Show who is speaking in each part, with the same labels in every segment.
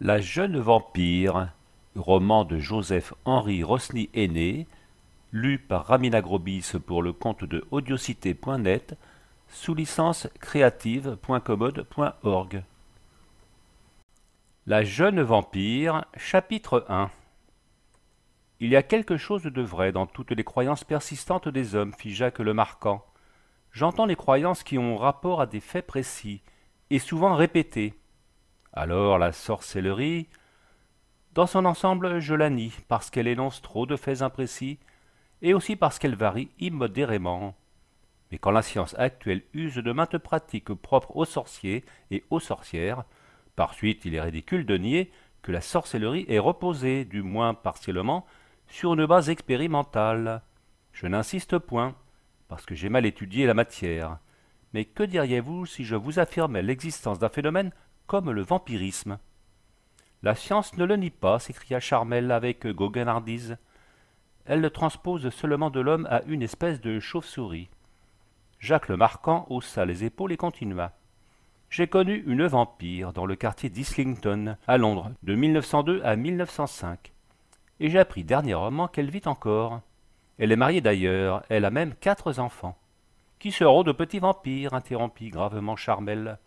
Speaker 1: La jeune vampire, roman de Joseph-Henri Rosny Aîné, lu par Ramina Grobis pour le compte de audiocité.net sous licence creative.commode.org. La jeune vampire, chapitre 1 Il y a quelque chose de vrai dans toutes les croyances persistantes des hommes, fit Jacques le Marquant. J'entends les croyances qui ont rapport à des faits précis, et souvent répétés. Alors la sorcellerie, dans son ensemble, je la nie parce qu'elle énonce trop de faits imprécis et aussi parce qu'elle varie immodérément. Mais quand la science actuelle use de maintes pratiques propres aux sorciers et aux sorcières, par suite il est ridicule de nier que la sorcellerie est reposée, du moins partiellement, sur une base expérimentale. Je n'insiste point, parce que j'ai mal étudié la matière. Mais que diriez-vous si je vous affirmais l'existence d'un phénomène comme le vampirisme. La science ne le nie pas, s'écria Charmel avec goguenardise. Elle le transpose seulement de l'homme à une espèce de chauve-souris. Jacques le Marquant haussa les épaules et continua. J'ai connu une vampire dans le quartier d'Islington, à Londres, de 1902 à 1905. Et j'ai appris dernièrement qu'elle vit encore. Elle est mariée d'ailleurs, elle a même quatre enfants. Qui seront de petits vampires interrompit gravement Charmel.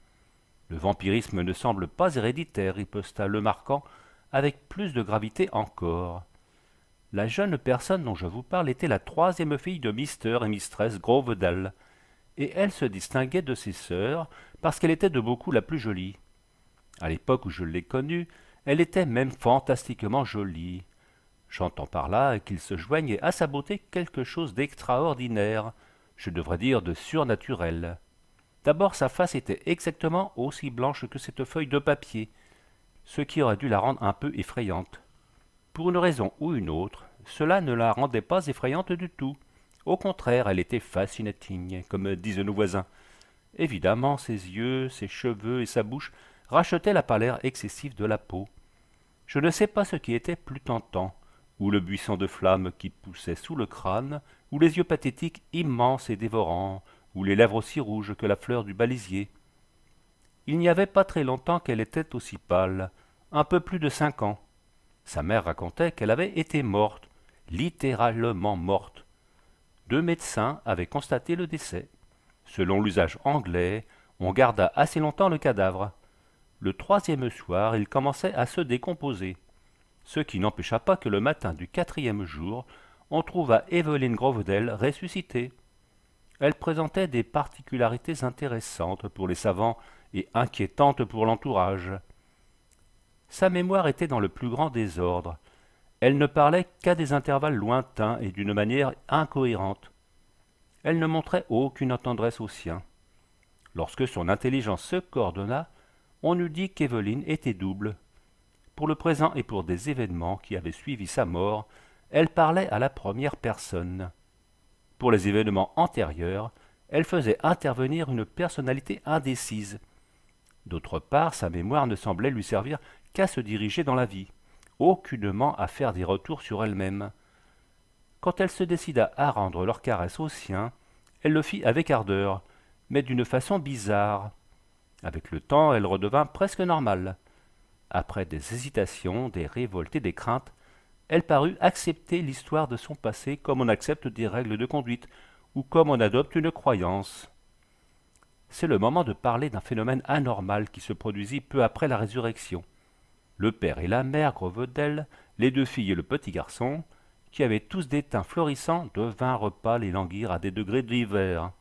Speaker 1: Le vampirisme ne semble pas héréditaire, riposta le marquant, avec plus de gravité encore. La jeune personne dont je vous parle était la troisième fille de Mister et Mistress Grovedal, et elle se distinguait de ses sœurs parce qu'elle était de beaucoup la plus jolie. À l'époque où je l'ai connue, elle était même fantastiquement jolie. J'entends par là qu'il se joignait à sa beauté quelque chose d'extraordinaire, je devrais dire de surnaturel. D'abord, sa face était exactement aussi blanche que cette feuille de papier, ce qui aurait dû la rendre un peu effrayante. Pour une raison ou une autre, cela ne la rendait pas effrayante du tout. Au contraire, elle était fascinating, comme disent nos voisins. Évidemment, ses yeux, ses cheveux et sa bouche rachetaient la pâleur excessive de la peau. Je ne sais pas ce qui était plus tentant, ou le buisson de flammes qui poussait sous le crâne, ou les yeux pathétiques immenses et dévorants, ou les lèvres aussi rouges que la fleur du balisier. Il n'y avait pas très longtemps qu'elle était aussi pâle, un peu plus de cinq ans. Sa mère racontait qu'elle avait été morte, littéralement morte. Deux médecins avaient constaté le décès. Selon l'usage anglais, on garda assez longtemps le cadavre. Le troisième soir, il commençait à se décomposer, ce qui n'empêcha pas que le matin du quatrième jour, on trouva Evelyn Grovedel ressuscitée elle présentait des particularités intéressantes pour les savants et inquiétantes pour l'entourage. Sa mémoire était dans le plus grand désordre. Elle ne parlait qu'à des intervalles lointains et d'une manière incohérente. Elle ne montrait aucune tendresse au sien. Lorsque son intelligence se coordonna, on eût dit qu'Éveline était double. Pour le présent et pour des événements qui avaient suivi sa mort, elle parlait à la première personne. Pour les événements antérieurs, elle faisait intervenir une personnalité indécise. D'autre part, sa mémoire ne semblait lui servir qu'à se diriger dans la vie, aucunement à faire des retours sur elle-même. Quand elle se décida à rendre leur caresse aux siens, elle le fit avec ardeur, mais d'une façon bizarre. Avec le temps, elle redevint presque normale. Après des hésitations, des révoltes et des craintes, elle parut accepter l'histoire de son passé comme on accepte des règles de conduite ou comme on adopte une croyance. C'est le moment de parler d'un phénomène anormal qui se produisit peu après la résurrection. Le père et la mère Greveux d'elle, les deux filles et le petit garçon, qui avaient tous des teints florissants, devinrent pâles et languir à des degrés d'hiver.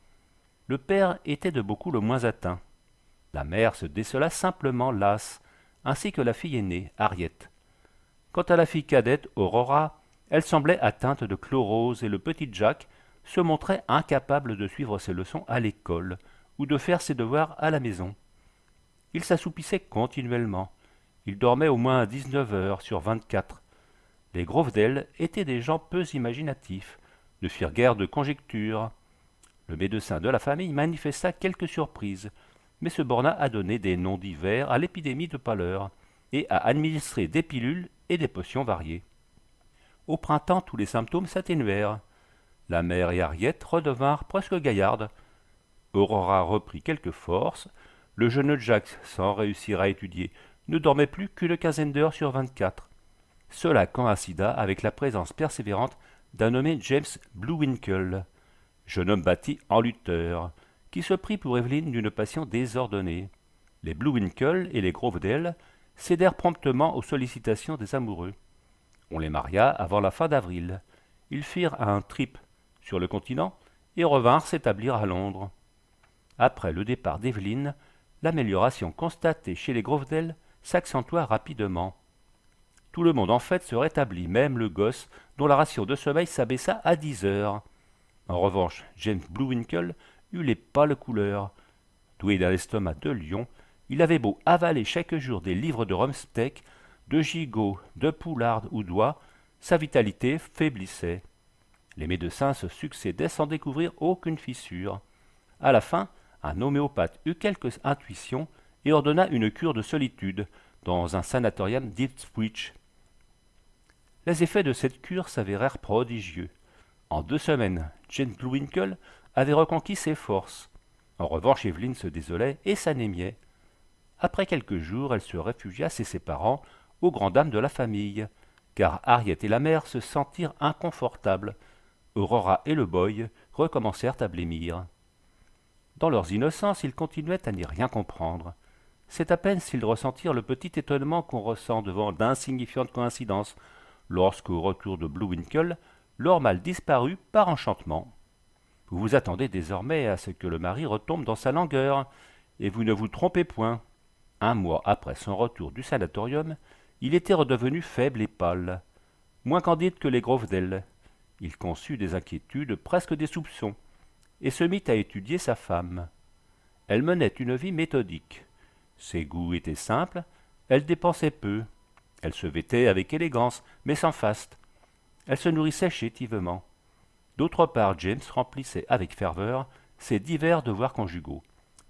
Speaker 1: Le père était de beaucoup le moins atteint. La mère se décela simplement lasse, ainsi que la fille aînée, Ariette. Quant à la fille cadette, Aurora, elle semblait atteinte de chlorose et le petit Jack se montrait incapable de suivre ses leçons à l'école ou de faire ses devoirs à la maison. Il s'assoupissait continuellement. Il dormait au moins dix-neuf heures sur vingt-quatre. Les Grovedel étaient des gens peu imaginatifs, ne firent guère de conjectures. Le médecin de la famille manifesta quelques surprises, mais se borna à donner des noms divers à l'épidémie de pâleur et à administrer des pilules et des potions variées. Au printemps, tous les symptômes s'atténuèrent. La mère et Harriet redevinrent presque gaillardes. Aurora reprit quelques forces. Le jeune Jack, sans réussir à étudier, ne dormait plus qu'une quinzaine d'heures sur vingt-quatre. Cela coïncida avec la présence persévérante d'un nommé James Bluewinkle, jeune homme bâti en lutteur, qui se prit pour Evelyn d'une passion désordonnée. Les Bluewinkle et les Grovedale cédèrent promptement aux sollicitations des amoureux. On les maria avant la fin d'avril. Ils firent un trip sur le continent et revinrent s'établir à Londres. Après le départ d'Evelyn, l'amélioration constatée chez les Grovedel s'accentua rapidement. Tout le monde en fait se rétablit, même le gosse, dont la ration de sommeil s'abaissa à dix heures. En revanche, James Bluewinkle eut les pâles couleurs. Doué d'un estomac de lion, il avait beau avaler chaque jour des livres de rumsteak, de gigot, de poulardes ou d'oie, sa vitalité faiblissait. Les médecins se succédaient sans découvrir aucune fissure. À la fin, un homéopathe eut quelques intuitions et ordonna une cure de solitude dans un sanatorium d'Ipswich. Les effets de cette cure s'avérèrent prodigieux. En deux semaines, Jane avait reconquis ses forces. En revanche, Evelyn se désolait et s'anémiait. Après quelques jours, elle se réfugia chez ses parents, aux grand dames de la famille, car Harriet et la mère se sentirent inconfortables. Aurora et le boy recommencèrent à blêmir. Dans leurs innocences, ils continuaient à n'y rien comprendre. C'est à peine s'ils ressentirent le petit étonnement qu'on ressent devant d'insignifiantes coïncidences, lorsqu'au retour de Blue Winkle, l'or mal disparut par enchantement. Vous vous attendez désormais à ce que le mari retombe dans sa langueur, et vous ne vous trompez point. Un mois après son retour du sanatorium, il était redevenu faible et pâle, moins candide que les d'elle. Il conçut des inquiétudes, presque des soupçons, et se mit à étudier sa femme. Elle menait une vie méthodique. Ses goûts étaient simples, elle dépensait peu, elle se vêtait avec élégance, mais sans faste. Elle se nourrissait chétivement. D'autre part, James remplissait avec ferveur ses divers devoirs conjugaux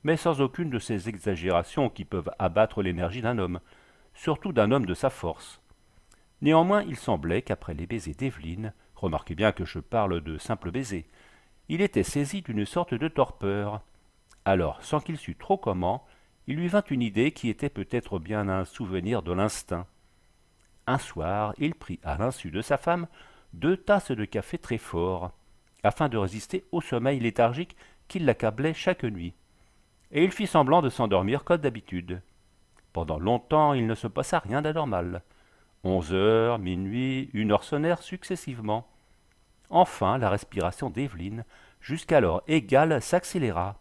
Speaker 1: mais sans aucune de ces exagérations qui peuvent abattre l'énergie d'un homme, surtout d'un homme de sa force. Néanmoins, il semblait qu'après les baisers d'Evelyne, remarquez bien que je parle de simples baisers, il était saisi d'une sorte de torpeur. Alors, sans qu'il sût trop comment, il lui vint une idée qui était peut-être bien un souvenir de l'instinct. Un soir, il prit, à l'insu de sa femme, deux tasses de café très fort, afin de résister au sommeil léthargique qui l'accablait chaque nuit et il fit semblant de s'endormir comme d'habitude. Pendant longtemps, il ne se passa rien d'anormal. Onze heures, minuit, une heure sonnèrent successivement. Enfin, la respiration d'Evelyne, jusqu'alors égale, s'accéléra.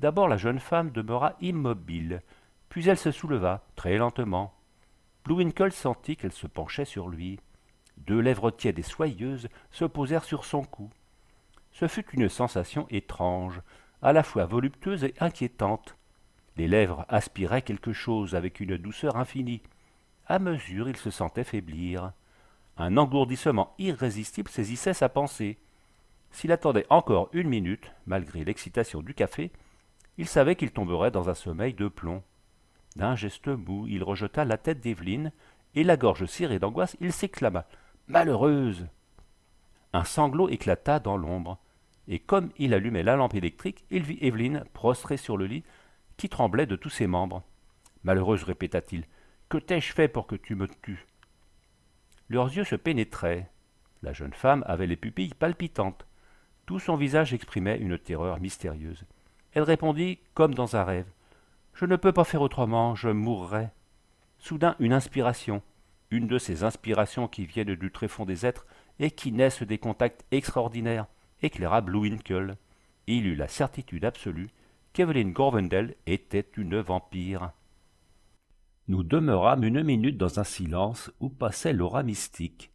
Speaker 1: D'abord, la jeune femme demeura immobile, puis elle se souleva, très lentement. Bluinkle sentit qu'elle se penchait sur lui. Deux lèvres tièdes et soyeuses se posèrent sur son cou. Ce fut une sensation étrange, à la fois voluptueuse et inquiétante. Les lèvres aspiraient quelque chose avec une douceur infinie. À mesure, il se sentait faiblir. Un engourdissement irrésistible saisissait sa pensée. S'il attendait encore une minute, malgré l'excitation du café, il savait qu'il tomberait dans un sommeil de plomb. D'un geste mou, il rejeta la tête d'Evelyne, et la gorge cirée d'angoisse, il s'exclama Malheureuse Un sanglot éclata dans l'ombre et comme il allumait la lampe électrique, il vit Evelyne prostrée sur le lit, qui tremblait de tous ses membres. Malheureuse, répéta-t-il, que t'ai-je fait pour que tu me tues Leurs yeux se pénétraient. La jeune femme avait les pupilles palpitantes. Tout son visage exprimait une terreur mystérieuse. Elle répondit comme dans un rêve. Je ne peux pas faire autrement, je mourrai. Soudain une inspiration, une de ces inspirations qui viennent du tréfonds des êtres et qui naissent des contacts extraordinaires éclaira Winkle. Il eut la certitude absolue qu'Evelyn Gorvendel était une vampire. Nous demeurâmes une minute dans un silence où passait l'aura mystique.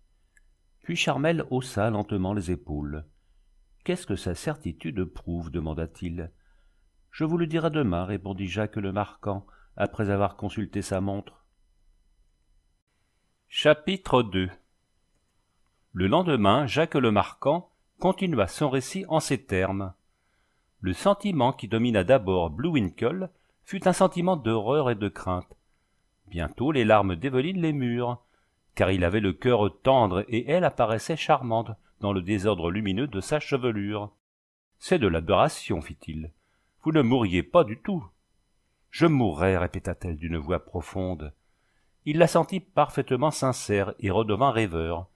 Speaker 1: Puis Charmel haussa lentement les épaules. Qu'est-ce que sa certitude prouve demanda-t-il. Je vous le dirai demain, répondit Jacques le Marquant, après avoir consulté sa montre. Chapitre 2 Le lendemain, Jacques le Marquant continua son récit en ces termes. Le sentiment qui domina d'abord Blue Winkle fut un sentiment d'horreur et de crainte. Bientôt les larmes d'Evelyne les murs, car il avait le cœur tendre et elle apparaissait charmante dans le désordre lumineux de sa chevelure. C'est de l'aberration, fit-il. Vous ne mourriez pas du tout. Je mourrai, répéta-t-elle d'une voix profonde. Il la sentit parfaitement sincère et redevint rêveur.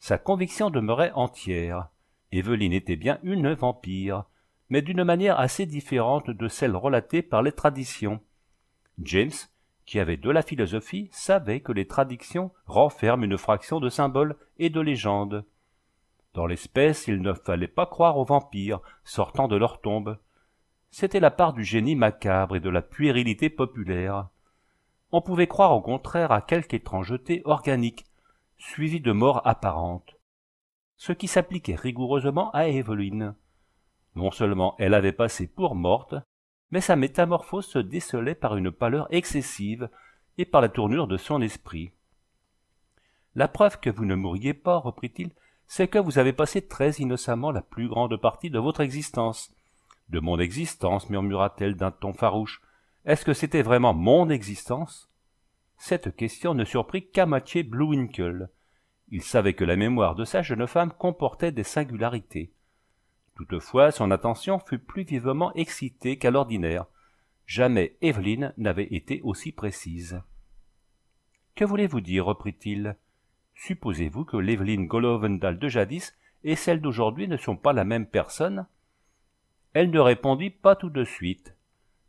Speaker 1: Sa conviction demeurait entière. Éveline était bien une vampire, mais d'une manière assez différente de celle relatée par les traditions. James, qui avait de la philosophie, savait que les traditions renferment une fraction de symboles et de légendes. Dans l'espèce, il ne fallait pas croire aux vampires sortant de leur tombe. C'était la part du génie macabre et de la puérilité populaire. On pouvait croire au contraire à quelque étrangeté organique, suivie de mort apparente ce qui s'appliquait rigoureusement à Evelyne Non seulement elle avait passé pour morte, mais sa métamorphose se décelait par une pâleur excessive et par la tournure de son esprit. La preuve que vous ne mourriez pas, reprit-il, c'est que vous avez passé très innocemment la plus grande partie de votre existence. De mon existence, murmura-t-elle d'un ton farouche. Est-ce que c'était vraiment mon existence Cette question ne surprit qu'Amatié Bluwinkel, il savait que la mémoire de sa jeune femme comportait des singularités. Toutefois, son attention fut plus vivement excitée qu'à l'ordinaire. Jamais Evelyn n'avait été aussi précise. Que voulez-vous dire reprit-il. Supposez-vous que l'Evelyn Golovendal de jadis et celle d'aujourd'hui ne sont pas la même personne Elle ne répondit pas tout de suite.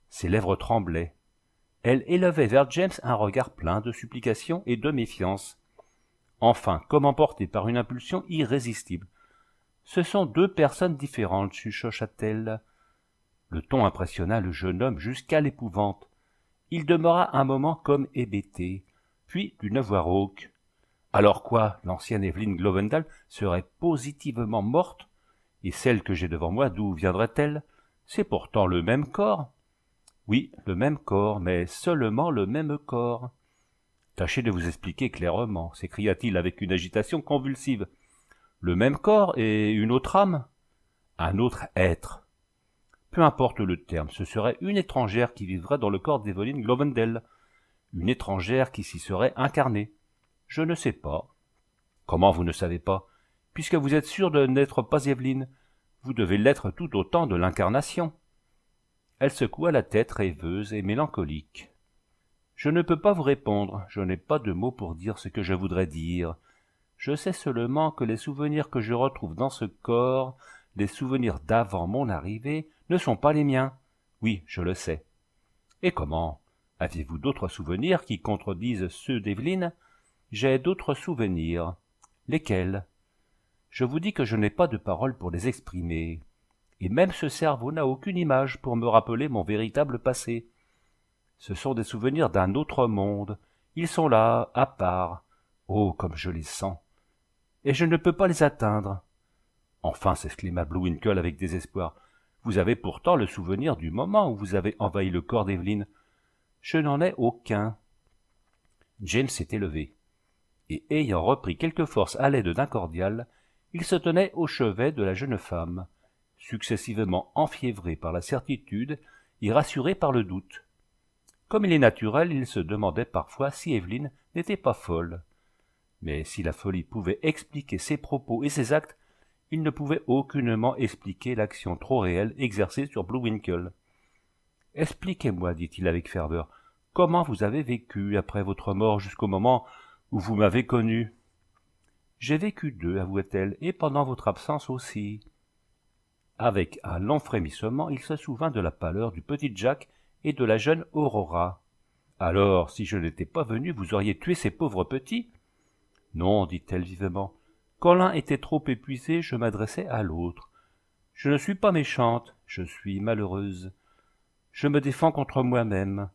Speaker 1: Ses lèvres tremblaient. Elle élevait vers James un regard plein de supplication et de méfiance. Enfin, comme emporté par une impulsion irrésistible. Ce sont deux personnes différentes, chuchota t elle Le ton impressionna le jeune homme jusqu'à l'épouvante. Il demeura un moment comme hébété, puis d'une voix rauque. Alors quoi, l'ancienne Evelyne Glovendal serait positivement morte, et celle que j'ai devant moi, d'où viendrait-elle C'est pourtant le même corps. Oui, le même corps, mais seulement le même corps. Tâchez de vous expliquer clairement, s'écria-t-il avec une agitation convulsive. Le même corps et une autre âme Un autre être. Peu importe le terme, ce serait une étrangère qui vivrait dans le corps d'Eveline Glovendel. Une étrangère qui s'y serait incarnée. Je ne sais pas. Comment vous ne savez pas Puisque vous êtes sûr de n'être pas Evelyne, vous devez l'être tout autant de l'incarnation. Elle secoua la tête rêveuse et mélancolique. Je ne peux pas vous répondre, je n'ai pas de mots pour dire ce que je voudrais dire. Je sais seulement que les souvenirs que je retrouve dans ce corps, les souvenirs d'avant mon arrivée, ne sont pas les miens. Oui, je le sais. Et comment Aviez-vous d'autres souvenirs qui contredisent ceux d'Evelyne J'ai d'autres souvenirs. Lesquels Je vous dis que je n'ai pas de paroles pour les exprimer. Et même ce cerveau n'a aucune image pour me rappeler mon véritable passé. Ce sont des souvenirs d'un autre monde. Ils sont là, à part. Oh, comme je les sens. Et je ne peux pas les atteindre. Enfin, s'exclama Winkle avec désespoir. Vous avez pourtant le souvenir du moment où vous avez envahi le corps d'Evelyn. Je n'en ai aucun. James s'était levé, et ayant repris quelque force à l'aide d'un cordial, il se tenait au chevet de la jeune femme, successivement enfiévré par la certitude et rassuré par le doute. Comme il est naturel, il se demandait parfois si Evelyne n'était pas folle. Mais si la folie pouvait expliquer ses propos et ses actes, il ne pouvait aucunement expliquer l'action trop réelle exercée sur Blue Winkle. Expliquez-moi, dit-il avec ferveur, comment vous avez vécu après votre mort jusqu'au moment où vous m'avez connu. J'ai vécu deux, avouait-elle, et pendant votre absence aussi. Avec un long frémissement, il se souvint de la pâleur du petit Jack et de la jeune Aurora. Alors, si je n'étais pas venu, vous auriez tué ces pauvres petits Non, dit-elle vivement. Quand l'un était trop épuisé, je m'adressais à l'autre. Je ne suis pas méchante, je suis malheureuse. Je me défends contre moi-même.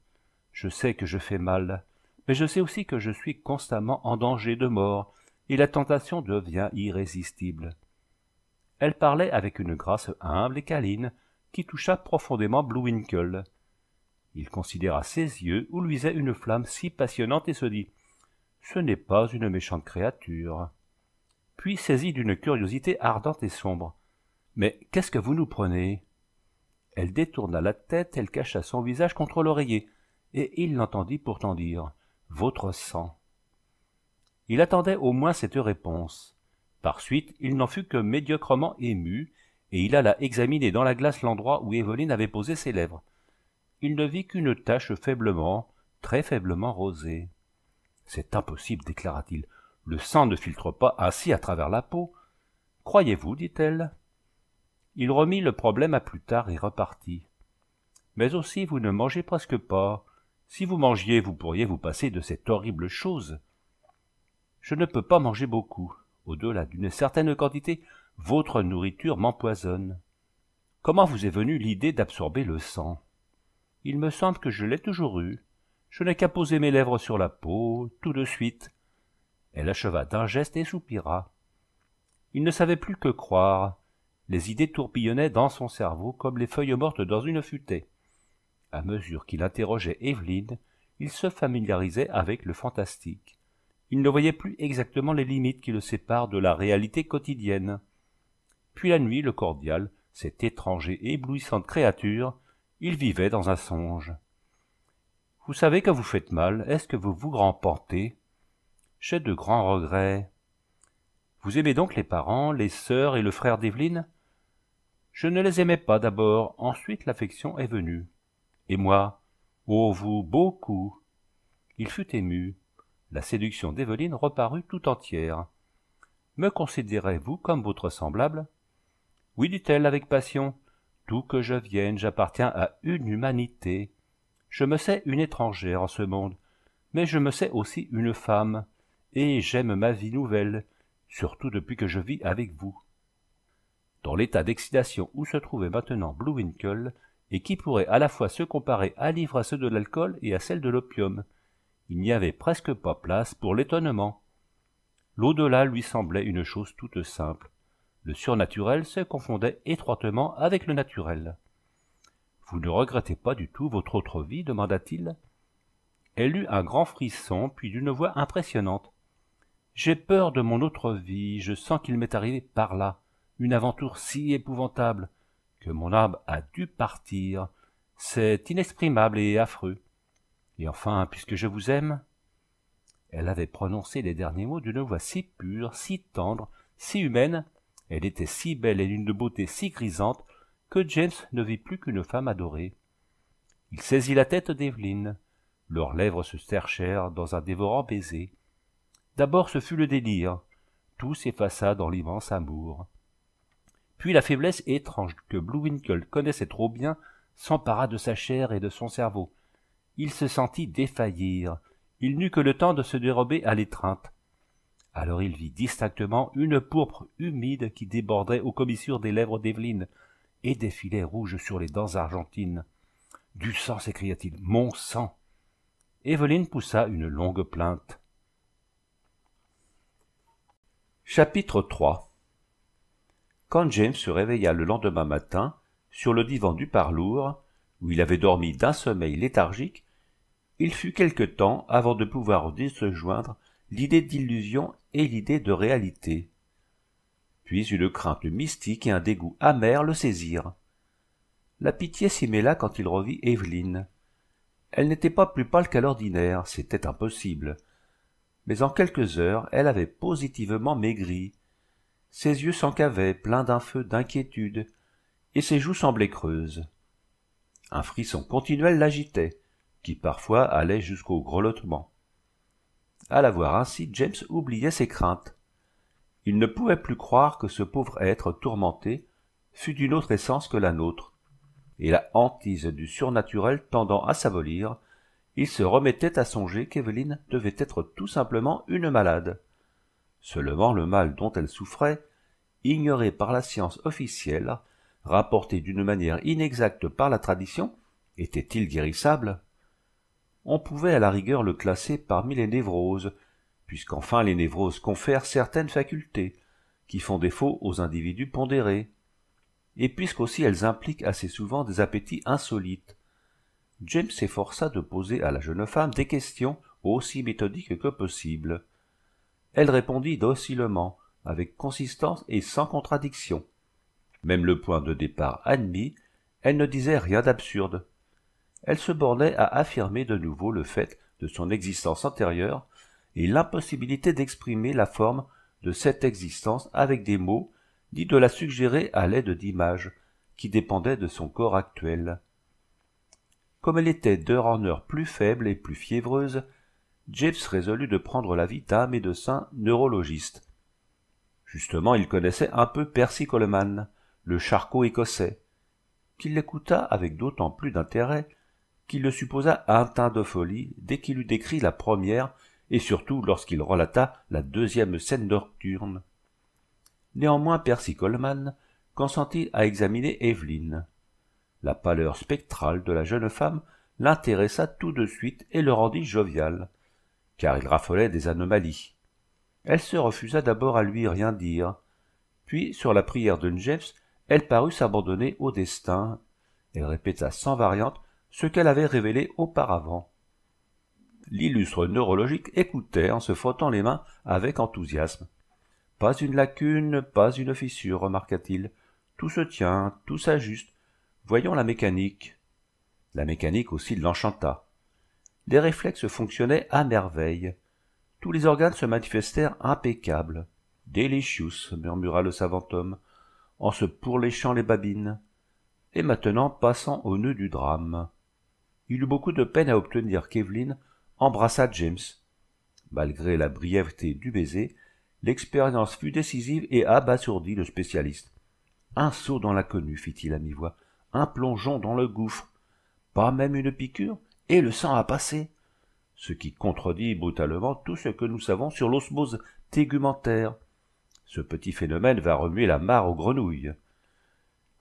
Speaker 1: Je sais que je fais mal, mais je sais aussi que je suis constamment en danger de mort, et la tentation devient irrésistible. Elle parlait avec une grâce humble et câline qui toucha profondément Winkle. Il considéra ses yeux où luisait une flamme si passionnante et se dit Ce n'est pas une méchante créature. Puis saisi d'une curiosité ardente et sombre Mais qu'est-ce que vous nous prenez Elle détourna la tête, elle cacha son visage contre l'oreiller, et il l'entendit pourtant dire Votre sang. Il attendait au moins cette réponse. Par suite, il n'en fut que médiocrement ému, et il alla examiner dans la glace l'endroit où Éveline avait posé ses lèvres il ne vit qu'une tache faiblement, très faiblement rosée. C'est impossible, déclara-t-il. Le sang ne filtre pas ainsi à travers la peau. Croyez-vous, dit-elle. Il remit le problème à plus tard et repartit. Mais aussi, vous ne mangez presque pas. Si vous mangiez, vous pourriez vous passer de cette horrible chose. Je ne peux pas manger beaucoup. Au-delà d'une certaine quantité, votre nourriture m'empoisonne. Comment vous est venue l'idée d'absorber le sang il me semble que je l'ai toujours eu. Je n'ai qu'à poser mes lèvres sur la peau, tout de suite. Elle acheva d'un geste et soupira. Il ne savait plus que croire. Les idées tourbillonnaient dans son cerveau comme les feuilles mortes dans une futaie. À mesure qu'il interrogeait Evelyne, il se familiarisait avec le fantastique. Il ne voyait plus exactement les limites qui le séparent de la réalité quotidienne. Puis la nuit, le cordial, cette étrange et éblouissante créature, il vivait dans un songe. Vous savez que vous faites mal, est-ce que vous vous remportez J'ai de grands regrets. Vous aimez donc les parents, les sœurs et le frère d'Evelyne Je ne les aimais pas d'abord, ensuite l'affection est venue. Et moi Oh, vous, beaucoup Il fut ému. La séduction d'Evelyne reparut tout entière. Me considérez-vous comme votre semblable Oui, dit-elle avec passion que je vienne, j'appartiens à une humanité. Je me sais une étrangère en ce monde, mais je me sais aussi une femme, et j'aime ma vie nouvelle, surtout depuis que je vis avec vous. Dans l'état d'excitation où se trouvait maintenant Blue Winkle, et qui pourrait à la fois se comparer à l'ivre à ceux de l'alcool et à celle de l'opium, il n'y avait presque pas place pour l'étonnement. L'au-delà lui semblait une chose toute simple, le surnaturel se confondait étroitement avec le naturel. Vous ne regrettez pas du tout votre autre vie demanda-t-il. Elle eut un grand frisson, puis d'une voix impressionnante. J'ai peur de mon autre vie, je sens qu'il m'est arrivé par là, une aventure si épouvantable, que mon âme a dû partir. C'est inexprimable et affreux. Et enfin, puisque je vous aime. Elle avait prononcé les derniers mots d'une voix si pure, si tendre, si humaine, elle était si belle et d'une beauté si grisante que James ne vit plus qu'une femme adorée. Il saisit la tête d'Evelyn. Leurs lèvres se cherchèrent dans un dévorant baiser. D'abord ce fut le délire. Tout s'effaça dans l'immense amour. Puis la faiblesse étrange que Blue Winkle connaissait trop bien s'empara de sa chair et de son cerveau. Il se sentit défaillir. Il n'eut que le temps de se dérober à l'étreinte. Alors il vit distinctement une pourpre humide qui débordait aux commissures des lèvres d'Evelyne et des filets rouges sur les dents argentines. Du sang s'écria-t-il, mon sang Evelyne poussa une longue plainte. Chapitre 3 Quand James se réveilla le lendemain matin, sur le divan du parlour, où il avait dormi d'un sommeil léthargique, il fut quelque temps avant de pouvoir joindre l'idée d'illusion et l'idée de réalité. Puis une crainte mystique et un dégoût amer le saisirent. La pitié s'y mêla quand il revit Evelyne. Elle n'était pas plus pâle qu'à l'ordinaire, c'était impossible. Mais en quelques heures, elle avait positivement maigri. Ses yeux s'encavaient, pleins d'un feu d'inquiétude, et ses joues semblaient creuses. Un frisson continuel l'agitait, qui parfois allait jusqu'au grelottement. À la voir ainsi, James oubliait ses craintes. Il ne pouvait plus croire que ce pauvre être tourmenté fût d'une autre essence que la nôtre, et la hantise du surnaturel tendant à s'abolir, il se remettait à songer qu'Evelyn devait être tout simplement une malade. Seulement le mal dont elle souffrait, ignoré par la science officielle, rapporté d'une manière inexacte par la tradition, était-il guérissable on pouvait à la rigueur le classer parmi les névroses, puisqu'enfin les névroses confèrent certaines facultés, qui font défaut aux individus pondérés, et puisqu'aussi elles impliquent assez souvent des appétits insolites. James s'efforça de poser à la jeune femme des questions aussi méthodiques que possible. Elle répondit docilement, avec consistance et sans contradiction. Même le point de départ admis, elle ne disait rien d'absurde elle se bornait à affirmer de nouveau le fait de son existence antérieure et l'impossibilité d'exprimer la forme de cette existence avec des mots, ni de la suggérer à l'aide d'images qui dépendaient de son corps actuel. Comme elle était d'heure en heure plus faible et plus fiévreuse, Jeps résolut de prendre la vie d'un médecin neurologiste. Justement, il connaissait un peu Percy Coleman, le charcot écossais, qu'il l'écouta avec d'autant plus d'intérêt le supposa un teint de folie dès qu'il eut décrit la première et surtout lorsqu'il relata la deuxième scène nocturne. Néanmoins, Percy Coleman consentit à examiner Evelyn. La pâleur spectrale de la jeune femme l'intéressa tout de suite et le rendit jovial, car il raffolait des anomalies. Elle se refusa d'abord à lui rien dire, puis, sur la prière de Jeffs, elle parut s'abandonner au destin, Elle répéta sans variante ce qu'elle avait révélé auparavant. L'illustre neurologique écoutait en se frottant les mains avec enthousiasme. Pas une lacune, pas une fissure, remarqua-t-il. Tout se tient, tout s'ajuste. Voyons la mécanique. La mécanique aussi l'enchanta. Les réflexes fonctionnaient à merveille. Tous les organes se manifestèrent impeccables. Delicious, murmura le savant homme, en se pourléchant les babines. Et maintenant, passons au nœud du drame il eut beaucoup de peine à obtenir qu'Evelyn embrassa James. Malgré la brièveté du baiser, l'expérience fut décisive et abasourdit le spécialiste. Un saut dans l'inconnu, fit-il à mi-voix, un plongeon dans le gouffre. Pas même une piqûre, et le sang a passé. Ce qui contredit brutalement tout ce que nous savons sur l'osmose tégumentaire. Ce petit phénomène va remuer la mare aux grenouilles.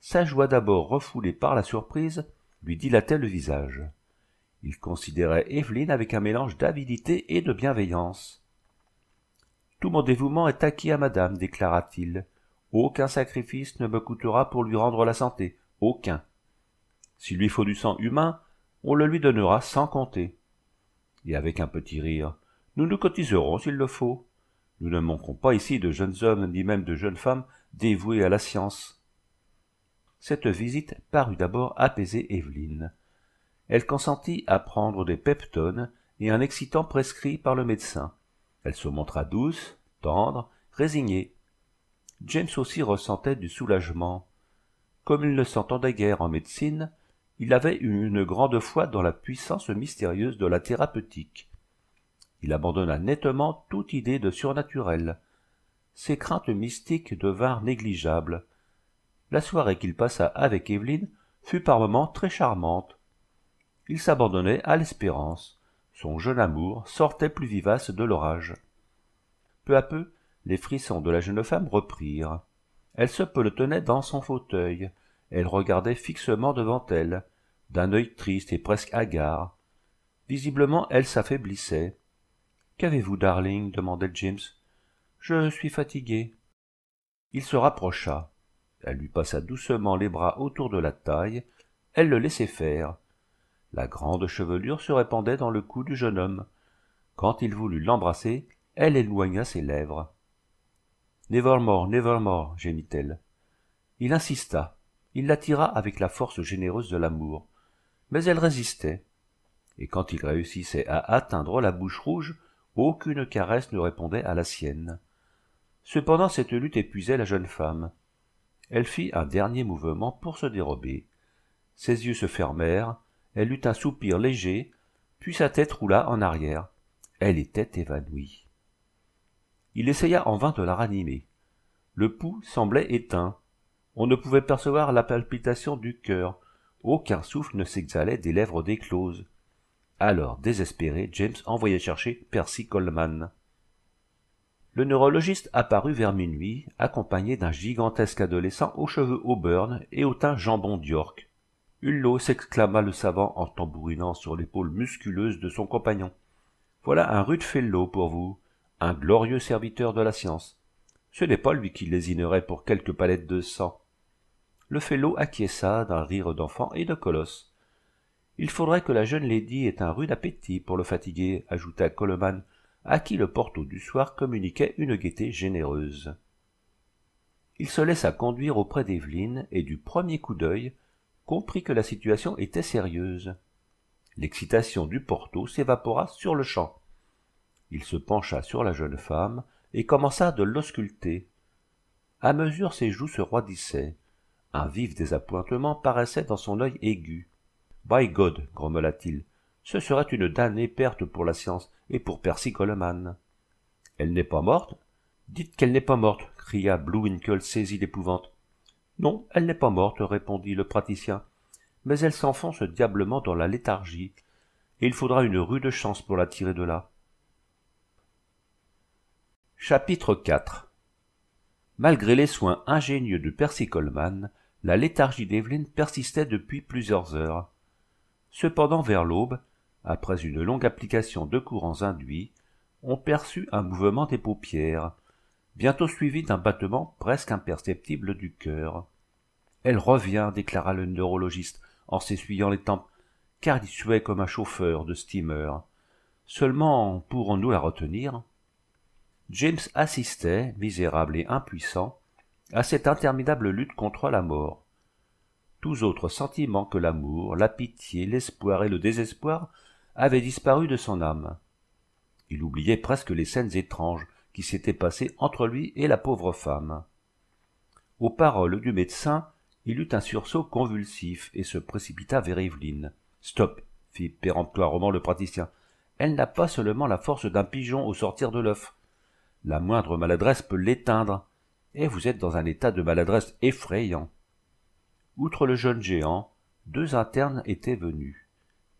Speaker 1: Sa joie d'abord refoulée par la surprise lui dilatait le visage. Il considérait Evelyne avec un mélange d'avidité et de bienveillance. Tout mon dévouement est acquis à madame, déclara-t-il. Aucun sacrifice ne me coûtera pour lui rendre la santé, aucun. S'il lui faut du sang humain, on le lui donnera sans compter. Et avec un petit rire, nous nous cotiserons s'il le faut. Nous ne manquons pas ici de jeunes hommes ni même de jeunes femmes dévouées à la science. Cette visite parut d'abord apaiser Evelyne. Elle consentit à prendre des peptones et un excitant prescrit par le médecin. Elle se montra douce, tendre, résignée. James aussi ressentait du soulagement. Comme il ne s'entendait guère en médecine, il avait eu une grande foi dans la puissance mystérieuse de la thérapeutique. Il abandonna nettement toute idée de surnaturel. Ses craintes mystiques devinrent négligeables. La soirée qu'il passa avec Evelyn fut par moments très charmante il s'abandonnait à l'espérance. Son jeune amour sortait plus vivace de l'orage. Peu à peu, les frissons de la jeune femme reprirent. Elle se pelotonnait dans son fauteuil. Elle regardait fixement devant elle, d'un œil triste et presque hagard. Visiblement, elle s'affaiblissait. Qu'avez-vous, darling demandait James. Je suis fatigué. Il se rapprocha. Elle lui passa doucement les bras autour de la taille. Elle le laissait faire. La grande chevelure se répandait dans le cou du jeune homme. Quand il voulut l'embrasser, elle éloigna ses lèvres. Nevermore, nevermore, gémit-elle. Il insista. Il l'attira avec la force généreuse de l'amour. Mais elle résistait. Et quand il réussissait à atteindre la bouche rouge, aucune caresse ne répondait à la sienne. Cependant, cette lutte épuisait la jeune femme. Elle fit un dernier mouvement pour se dérober. Ses yeux se fermèrent, elle eut un soupir léger, puis sa tête roula en arrière. Elle était évanouie. Il essaya en vain de la ranimer. Le pouls semblait éteint. On ne pouvait percevoir la palpitation du cœur. Aucun souffle ne s'exhalait des lèvres décloses. Alors, désespéré, James envoyait chercher Percy Coleman. Le neurologiste apparut vers minuit, accompagné d'un gigantesque adolescent aux cheveux auburn et au teint jambon d'York. Hulot s'exclama le savant en tambourinant sur l'épaule musculeuse de son compagnon. Voilà un rude fellow pour vous, un glorieux serviteur de la science. Ce n'est pas lui qui lésinerait pour quelques palettes de sang. Le fellow acquiesça d'un rire d'enfant et de colosse. Il faudrait que la jeune lady ait un rude appétit pour le fatiguer, ajouta Coleman, à qui le porto du soir communiquait une gaieté généreuse. Il se laissa conduire auprès d'Evelyne et du premier coup d'œil, comprit que la situation était sérieuse. L'excitation du porto s'évapora sur le champ. Il se pencha sur la jeune femme et commença de l'ausculter. À mesure ses joues se roidissaient. Un vif désappointement paraissait dans son œil aigu. By God, grommela-t-il, ce serait une damnée perte pour la science et pour Percy Coleman. Elle n'est pas morte Dites qu'elle n'est pas morte, cria Blue Winkle saisi d'épouvante. Non, elle n'est pas morte, répondit le praticien, mais elle s'enfonce diablement dans la léthargie, et il faudra une rude chance pour la tirer de là. Chapitre IV. Malgré les soins ingénieux de Percy Coleman, la léthargie d'Evelyn persistait depuis plusieurs heures. Cependant, vers l'aube, après une longue application de courants induits, on perçut un mouvement des paupières, bientôt suivi d'un battement presque imperceptible du cœur. Elle revient, déclara le neurologiste en s'essuyant les tempes, car il suait comme un chauffeur de steamer. Seulement, pourrons-nous la retenir James assistait, misérable et impuissant, à cette interminable lutte contre la mort. Tous autres sentiments que l'amour, la pitié, l'espoir et le désespoir avaient disparu de son âme. Il oubliait presque les scènes étranges qui s'était passé entre lui et la pauvre femme. Aux paroles du médecin, il eut un sursaut convulsif et se précipita vers Evelyne. Stop, fit péremptoirement le praticien. Elle n'a pas seulement la force d'un pigeon au sortir de l'œuf. La moindre maladresse peut l'éteindre, et vous êtes dans un état de maladresse effrayant. Outre le jeune géant, deux internes étaient venus,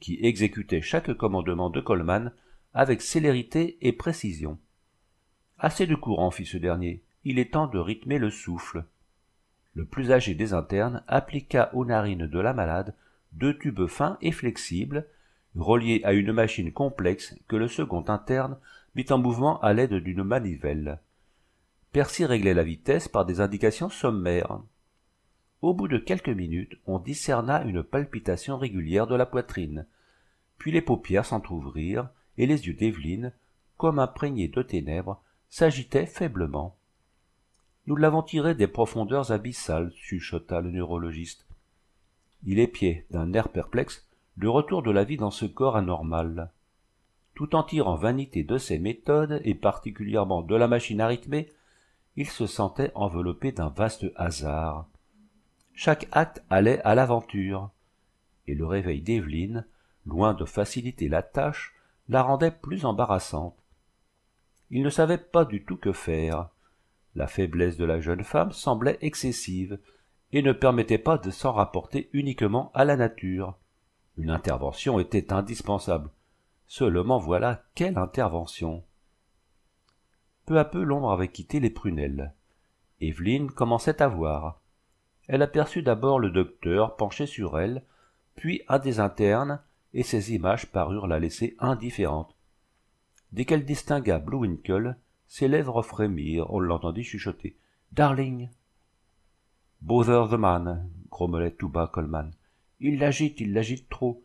Speaker 1: qui exécutaient chaque commandement de Coleman avec célérité et précision. Assez de courant, fit ce dernier, il est temps de rythmer le souffle. Le plus âgé des internes appliqua aux narines de la malade deux tubes fins et flexibles, reliés à une machine complexe que le second interne mit en mouvement à l'aide d'une manivelle. Percy réglait la vitesse par des indications sommaires. Au bout de quelques minutes, on discerna une palpitation régulière de la poitrine, puis les paupières s'entr'ouvrirent et les yeux d'Evelyne, comme imprégnés de ténèbres, s'agitait faiblement. Nous l'avons tiré des profondeurs abyssales, chuchota le neurologiste. Il épiait, d'un air perplexe, le retour de la vie dans ce corps anormal. Tout en tirant vanité de ses méthodes, et particulièrement de la machine à il se sentait enveloppé d'un vaste hasard. Chaque acte allait à l'aventure, et le réveil d'Evelyne, loin de faciliter la tâche, la rendait plus embarrassante il ne savait pas du tout que faire. La faiblesse de la jeune femme semblait excessive, et ne permettait pas de s'en rapporter uniquement à la nature. Une intervention était indispensable. Seulement voilà quelle intervention. Peu à peu l'ombre avait quitté les prunelles. Evelyne commençait à voir. Elle aperçut d'abord le docteur penché sur elle, puis un des internes, et ces images parurent la laisser indifférente. Dès qu'elle distingua Winkle, ses lèvres frémirent, on l'entendit chuchoter. Darling Bother the man grommelait tout bas Coleman. Il l'agite, il l'agite trop.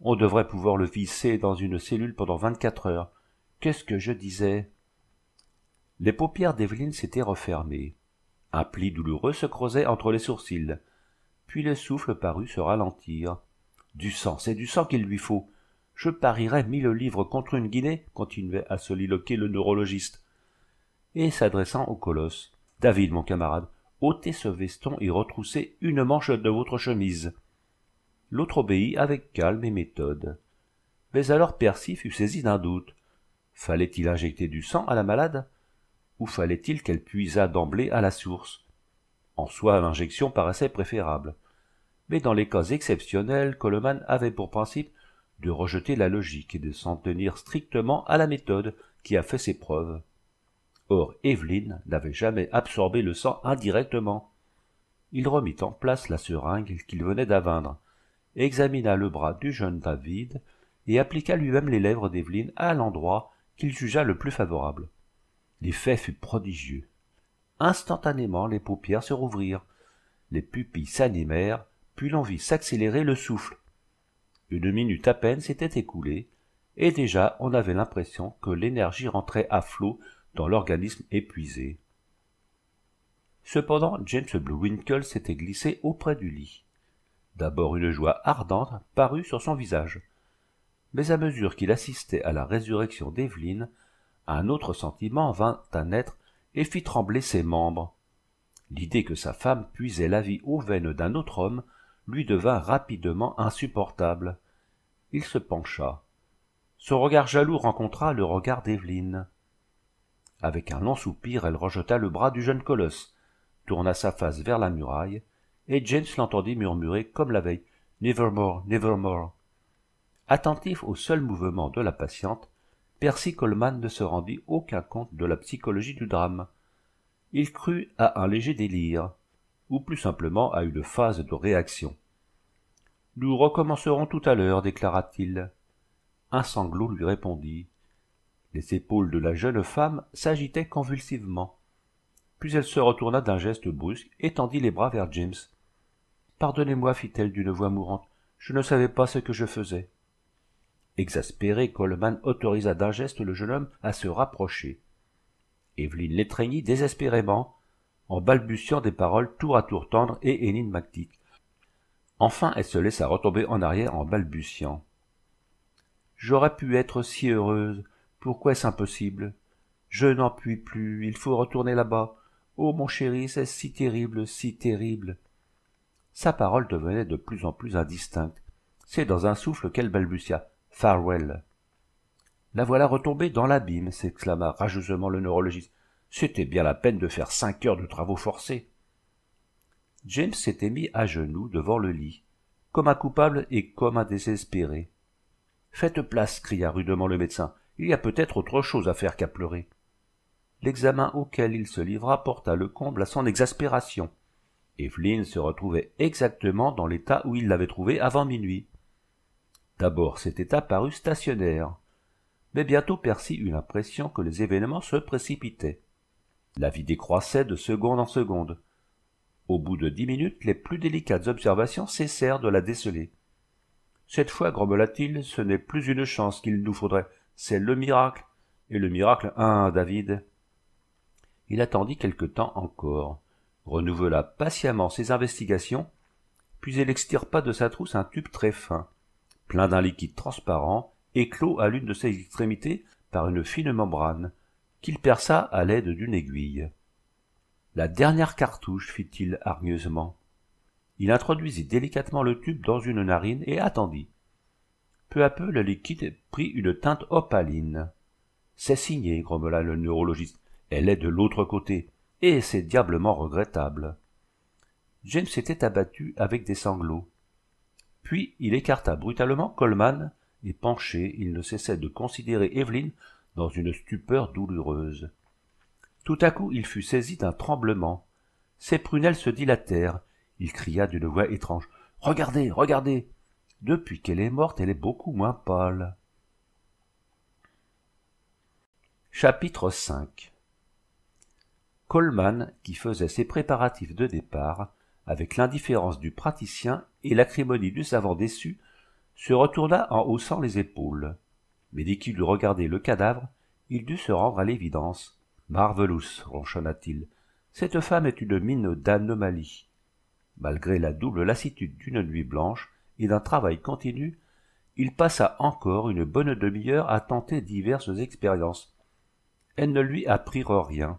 Speaker 1: On devrait pouvoir le visser dans une cellule pendant vingt-quatre heures. Qu'est-ce que je disais Les paupières d'Evelyn s'étaient refermées. Un pli douloureux se creusait entre les sourcils. Puis le souffle parut se ralentir. Du sang, c'est du sang qu'il lui faut. Je parierais mille livres contre une guinée, continuait à soliloquer le neurologiste. Et s'adressant au colosse. David, mon camarade, ôtez ce veston et retroussez une manche de votre chemise. L'autre obéit avec calme et méthode. Mais alors Percy fut saisi d'un doute. Fallait-il injecter du sang à la malade Ou fallait-il qu'elle puisât d'emblée à la source En soi, l'injection paraissait préférable. Mais dans les cas exceptionnels, Coleman avait pour principe de rejeter la logique et de s'en tenir strictement à la méthode qui a fait ses preuves. Or, Evelyn n'avait jamais absorbé le sang indirectement. Il remit en place la seringue qu'il venait d'avindre, examina le bras du jeune David et appliqua lui-même les lèvres d'Evelyn à l'endroit qu'il jugea le plus favorable. L'effet fut prodigieux. Instantanément, les paupières se rouvrirent, les pupilles s'animèrent, puis l'on vit s'accélérer le souffle, une minute à peine s'était écoulée, et déjà on avait l'impression que l'énergie rentrait à flot dans l'organisme épuisé. Cependant, James Winkle s'était glissé auprès du lit. D'abord une joie ardente parut sur son visage. Mais à mesure qu'il assistait à la résurrection d'Evelyn, un autre sentiment vint à naître et fit trembler ses membres. L'idée que sa femme puisait la vie aux veines d'un autre homme lui devint rapidement insupportable. Il se pencha. Son regard jaloux rencontra le regard d'Evelyne. Avec un long soupir, elle rejeta le bras du jeune colosse, tourna sa face vers la muraille, et James l'entendit murmurer comme la veille Nevermore, nevermore. Attentif au seul mouvement de la patiente, Percy Coleman ne se rendit aucun compte de la psychologie du drame. Il crut à un léger délire, ou plus simplement à une phase de réaction. Nous recommencerons tout à l'heure, déclara-t-il. Un sanglot lui répondit. Les épaules de la jeune femme s'agitaient convulsivement. Puis elle se retourna d'un geste brusque et tendit les bras vers James. Pardonnez-moi, fit-elle d'une voix mourante, je ne savais pas ce que je faisais. Exaspéré, Coleman autorisa d'un geste le jeune homme à se rapprocher. Evelyne l'étreignit désespérément, en balbutiant des paroles tour à tour tendres et énigmatiques. Enfin elle se laissa retomber en arrière en balbutiant. J'aurais pu être si heureuse. Pourquoi est-ce impossible Je n'en puis plus. Il faut retourner là-bas. Oh mon chéri, c'est si terrible, si terrible. Sa parole devenait de plus en plus indistincte. C'est dans un souffle qu'elle balbutia. Farewell. La voilà retombée dans l'abîme, s'exclama rageusement le neurologiste. C'était bien la peine de faire cinq heures de travaux forcés. James s'était mis à genoux devant le lit, comme un coupable et comme un désespéré. Faites place, cria rudement le médecin. Il y a peut-être autre chose à faire qu'à pleurer. L'examen auquel il se livra porta le comble à son exaspération. Evelyn se retrouvait exactement dans l'état où il l'avait trouvé avant minuit. D'abord, cet état parut stationnaire. Mais bientôt Percy eut l'impression que les événements se précipitaient. La vie décroissait de seconde en seconde. Au bout de dix minutes, les plus délicates observations cessèrent de la déceler. Cette fois, grommela-t-il, ce n'est plus une chance qu'il nous faudrait, c'est le miracle. Et le miracle, hein, David Il attendit quelque temps encore, renouvela patiemment ses investigations, puis il extirpa de sa trousse un tube très fin, plein d'un liquide transparent, éclos à l'une de ses extrémités par une fine membrane, qu'il perça à l'aide d'une aiguille. La dernière cartouche, fit-il hargneusement. Il introduisit délicatement le tube dans une narine et attendit. Peu à peu, le liquide prit une teinte opaline. C'est signé, grommela le neurologiste. Elle est de l'autre côté, et c'est diablement regrettable. James s'était abattu avec des sanglots. Puis il écarta brutalement Coleman, et penché, il ne cessait de considérer Evelyn dans une stupeur douloureuse. Tout à coup il fut saisi d'un tremblement. Ses prunelles se dilatèrent. Il cria d'une voix étrange. Regardez, regardez. Depuis qu'elle est morte, elle est beaucoup moins pâle. Chapitre 5 Coleman, qui faisait ses préparatifs de départ, avec l'indifférence du praticien et l'acrimonie du savant déçu, se retourna en haussant les épaules. Mais dès qu'il eut regardé le cadavre, il dut se rendre à l'évidence. Marvelous, ronchonna-t-il, cette femme est une mine d'anomalie. Malgré la double lassitude d'une nuit blanche et d'un travail continu, il passa encore une bonne demi-heure à tenter diverses expériences. Elles ne lui apprirent rien.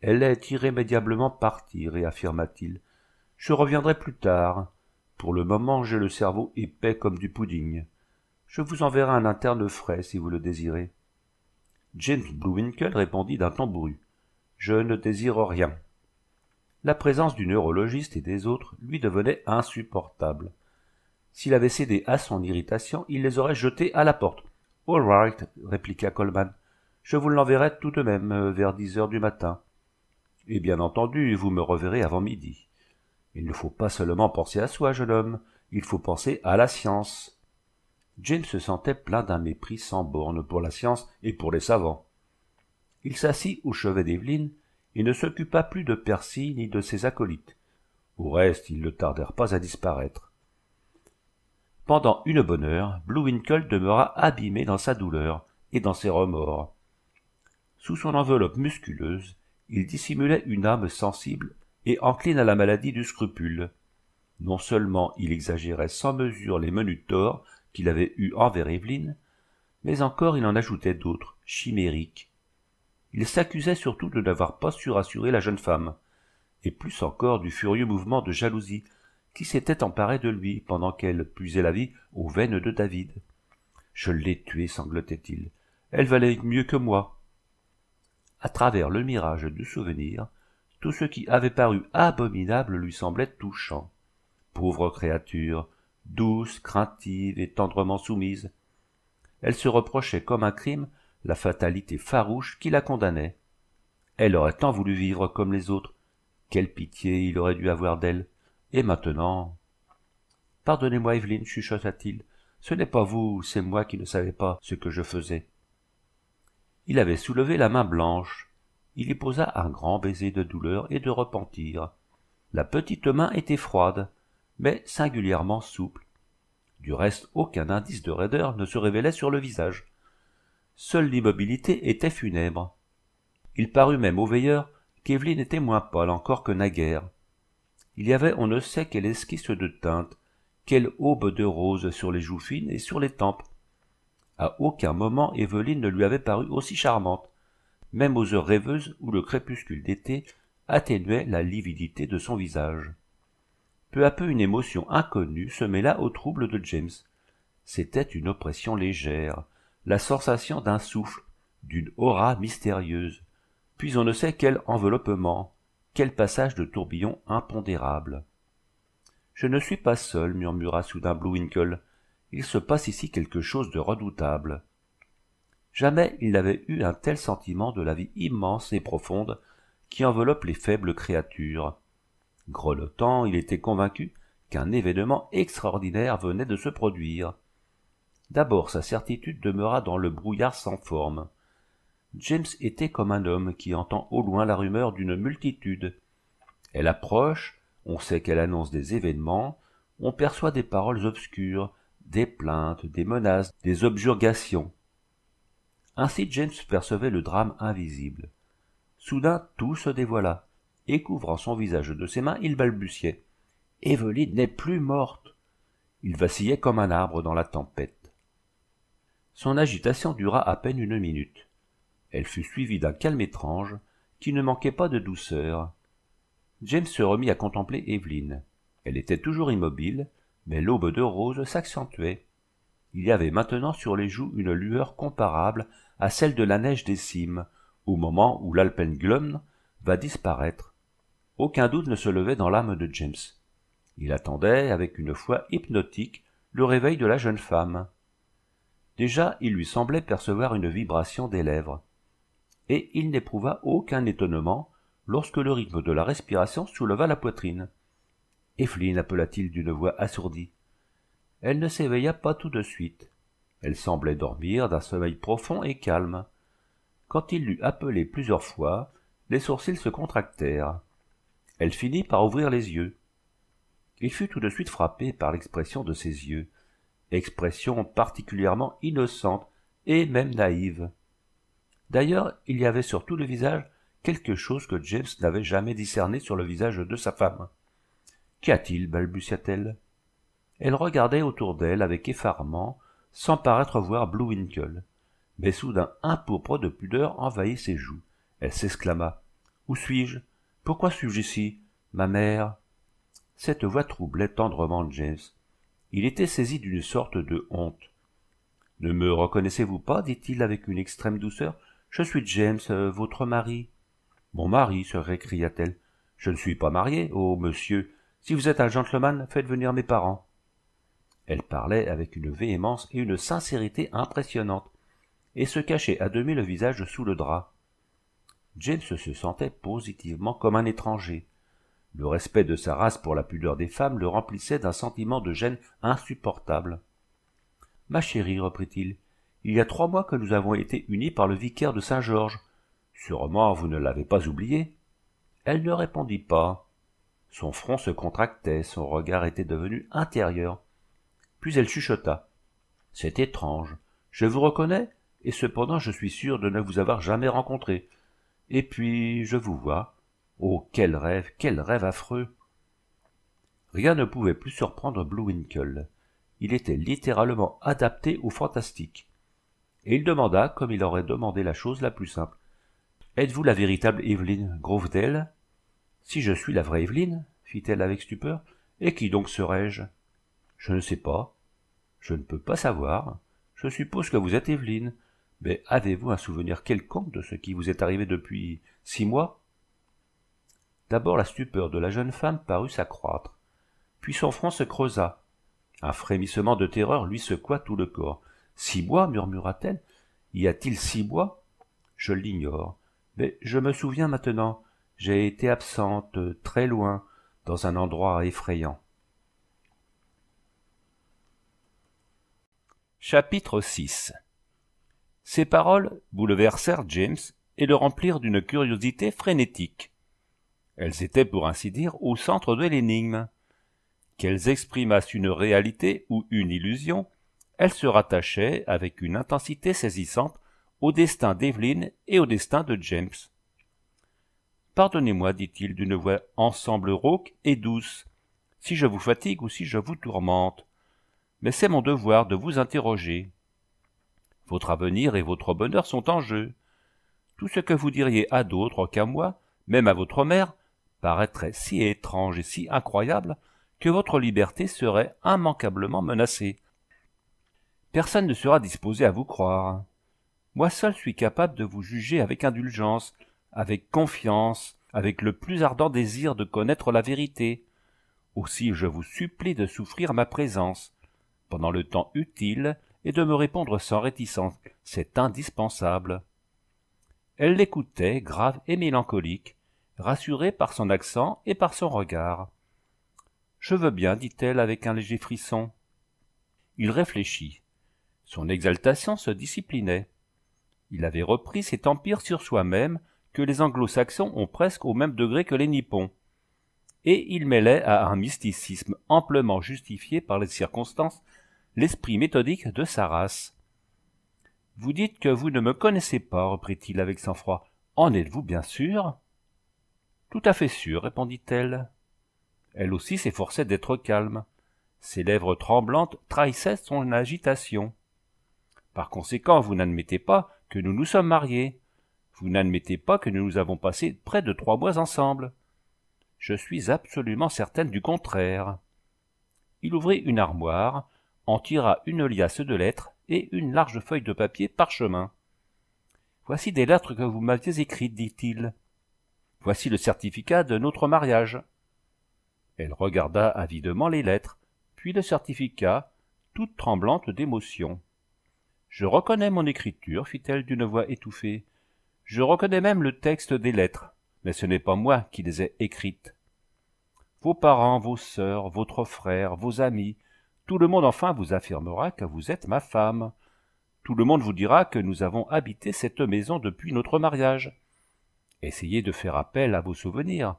Speaker 1: Elle est irrémédiablement partie, réaffirma-t-il. Je reviendrai plus tard. Pour le moment, j'ai le cerveau épais comme du pouding. Je vous enverrai un interne frais si vous le désirez. James répondit d'un ton bourru. Je ne désire rien. La présence du neurologiste et des autres lui devenait insupportable. S'il avait cédé à son irritation, il les aurait jetés à la porte. All right, répliqua Coleman. Je vous l'enverrai tout de même euh, vers dix heures du matin. Et bien entendu, vous me reverrez avant midi. Il ne faut pas seulement penser à soi, jeune homme, il faut penser à la science. James se sentait plein d'un mépris sans borne pour la science et pour les savants. Il s'assit au chevet d'Evelyn et ne s'occupa plus de Percy ni de ses acolytes. Au reste, ils ne tardèrent pas à disparaître. Pendant une bonne heure, Blue Winkle demeura abîmé dans sa douleur et dans ses remords. Sous son enveloppe musculeuse, il dissimulait une âme sensible et encline à la maladie du scrupule. Non seulement il exagérait sans mesure les menus torts qu'il avait eu envers Evelyne, mais encore il en ajoutait d'autres, chimériques. Il s'accusait surtout de n'avoir pas su rassurer la jeune femme, et plus encore du furieux mouvement de jalousie qui s'était emparé de lui pendant qu'elle puisait la vie aux veines de David. Je l'ai tuée, sanglotait-il. Elle valait mieux que moi. À travers le mirage du souvenir, tout ce qui avait paru abominable lui semblait touchant. Pauvre créature, douce, craintive et tendrement soumise. Elle se reprochait comme un crime la fatalité farouche qui la condamnait. Elle aurait tant voulu vivre comme les autres. Quelle pitié il aurait dû avoir d'elle. Et maintenant. Pardonnez-moi, Evelyne, chuchota-t-il. Ce n'est pas vous, c'est moi qui ne savais pas ce que je faisais. Il avait soulevé la main blanche. Il y posa un grand baiser de douleur et de repentir. La petite main était froide mais singulièrement souple. Du reste, aucun indice de raideur ne se révélait sur le visage. Seule l'immobilité était funèbre. Il parut même au veilleur qu'Evelyne était moins pâle encore que naguère. Il y avait on ne sait quelle esquisse de teinte, quelle aube de rose sur les joues fines et sur les tempes. À aucun moment Evelyne ne lui avait paru aussi charmante, même aux heures rêveuses où le crépuscule d'été atténuait la lividité de son visage peu à peu une émotion inconnue se mêla au trouble de James. C'était une oppression légère, la sensation d'un souffle, d'une aura mystérieuse, puis on ne sait quel enveloppement, quel passage de tourbillon impondérable. Je ne suis pas seul, murmura soudain Winkle. « Il se passe ici quelque chose de redoutable. Jamais il n'avait eu un tel sentiment de la vie immense et profonde qui enveloppe les faibles créatures. Grelottant, il était convaincu qu'un événement extraordinaire venait de se produire. D'abord sa certitude demeura dans le brouillard sans forme. James était comme un homme qui entend au loin la rumeur d'une multitude. Elle approche, on sait qu'elle annonce des événements, on perçoit des paroles obscures, des plaintes, des menaces, des objurgations. Ainsi James percevait le drame invisible. Soudain tout se dévoila et couvrant son visage de ses mains, il balbutiait. Evelyne n'est plus morte. Il vacillait comme un arbre dans la tempête. Son agitation dura à peine une minute. Elle fut suivie d'un calme étrange qui ne manquait pas de douceur. James se remit à contempler Evelyne. Elle était toujours immobile, mais l'aube de rose s'accentuait. Il y avait maintenant sur les joues une lueur comparable à celle de la neige des cimes, au moment où l'Alpenglum va disparaître. Aucun doute ne se levait dans l'âme de James. Il attendait, avec une foi hypnotique, le réveil de la jeune femme. Déjà, il lui semblait percevoir une vibration des lèvres. Et il n'éprouva aucun étonnement lorsque le rythme de la respiration souleva la poitrine. Efflin appela-t-il d'une voix assourdie. Elle ne s'éveilla pas tout de suite. Elle semblait dormir d'un sommeil profond et calme. Quand il l'eut appelée plusieurs fois, les sourcils se contractèrent. Elle finit par ouvrir les yeux. Il fut tout de suite frappé par l'expression de ses yeux, expression particulièrement innocente et même naïve. D'ailleurs, il y avait sur tout le visage quelque chose que James n'avait jamais discerné sur le visage de sa femme. Qu'y a-t-il balbutia-t-elle. Elle regardait autour d'elle avec effarement, sans paraître voir Blue Winkle. Mais soudain, un pourpre de pudeur envahit ses joues. Elle s'exclama Où suis-je pourquoi suis-je ici Ma mère Cette voix troublait tendrement James. Il était saisi d'une sorte de honte. Ne me reconnaissez-vous pas dit-il avec une extrême douceur. Je suis James, euh, votre mari. Mon mari, se récria-t-elle. Je ne suis pas mariée, oh monsieur. Si vous êtes un gentleman, faites venir mes parents. Elle parlait avec une véhémence et une sincérité impressionnantes, et se cachait à demi le visage sous le drap. James se sentait positivement comme un étranger. Le respect de sa race pour la pudeur des femmes le remplissait d'un sentiment de gêne insupportable. Ma chérie, reprit-il, il y a trois mois que nous avons été unis par le vicaire de Saint-Georges. Ce vous ne l'avez pas oublié Elle ne répondit pas. Son front se contractait, son regard était devenu intérieur. Puis elle chuchota. C'est étrange. Je vous reconnais, et cependant je suis sûr de ne vous avoir jamais rencontré. Et puis, je vous vois. Oh, quel rêve, quel rêve affreux Rien ne pouvait plus surprendre Blue Winkle. Il était littéralement adapté au fantastique. Et il demanda, comme il aurait demandé la chose la plus simple. Êtes-vous la véritable Evelyn Grovedale Si je suis la vraie Evelyn, fit-elle avec stupeur, et qui donc serais-je Je ne sais pas. Je ne peux pas savoir. Je suppose que vous êtes Evelyn, mais avez-vous un souvenir quelconque de ce qui vous est arrivé depuis six mois D'abord la stupeur de la jeune femme parut s'accroître, puis son front se creusa. Un frémissement de terreur lui secoua tout le corps. Six mois, murmura-t-elle. Y a-t-il six mois Je l'ignore. Mais je me souviens maintenant. J'ai été absente très loin, dans un endroit effrayant. Chapitre 6 ces paroles bouleversèrent James et le remplirent d'une curiosité frénétique. Elles étaient, pour ainsi dire, au centre de l'énigme. Qu'elles exprimassent une réalité ou une illusion, elles se rattachaient avec une intensité saisissante au destin d'Evelyn et au destin de James. Pardonnez-moi, dit-il d'une voix ensemble rauque et douce, si je vous fatigue ou si je vous tourmente, mais c'est mon devoir de vous interroger. Votre avenir et votre bonheur sont en jeu. Tout ce que vous diriez à d'autres qu'à moi, même à votre mère, paraîtrait si étrange et si incroyable que votre liberté serait immanquablement menacée. Personne ne sera disposé à vous croire. Moi seul suis capable de vous juger avec indulgence, avec confiance, avec le plus ardent désir de connaître la vérité. Aussi je vous supplie de souffrir ma présence, pendant le temps utile et de me répondre sans réticence C'est indispensable. Elle l'écoutait, grave et mélancolique, rassurée par son accent et par son regard. Je veux bien, dit-elle avec un léger frisson. Il réfléchit. Son exaltation se disciplinait. Il avait repris cet empire sur soi-même que les anglo-saxons ont presque au même degré que les nippons. Et il mêlait à un mysticisme amplement justifié par les circonstances l'esprit méthodique de sa race. Vous dites que vous ne me connaissez pas, reprit-il avec sang-froid. En êtes-vous bien sûr Tout à fait sûr, répondit-elle. Elle aussi s'efforçait d'être calme. Ses lèvres tremblantes trahissaient son agitation. Par conséquent, vous n'admettez pas que nous nous sommes mariés. Vous n'admettez pas que nous nous avons passé près de trois mois ensemble. Je suis absolument certaine du contraire. Il ouvrit une armoire, en tira une liasse de lettres et une large feuille de papier parchemin. Voici des lettres que vous m'aviez écrites, dit-il. Voici le certificat de notre mariage. Elle regarda avidement les lettres, puis le certificat, toute tremblante d'émotion. Je reconnais mon écriture, fit-elle d'une voix étouffée. Je reconnais même le texte des lettres, mais ce n'est pas moi qui les ai écrites. Vos parents, vos sœurs, votre frère, vos amis, tout le monde enfin vous affirmera que vous êtes ma femme. Tout le monde vous dira que nous avons habité cette maison depuis notre mariage. Essayez de faire appel à vos souvenirs.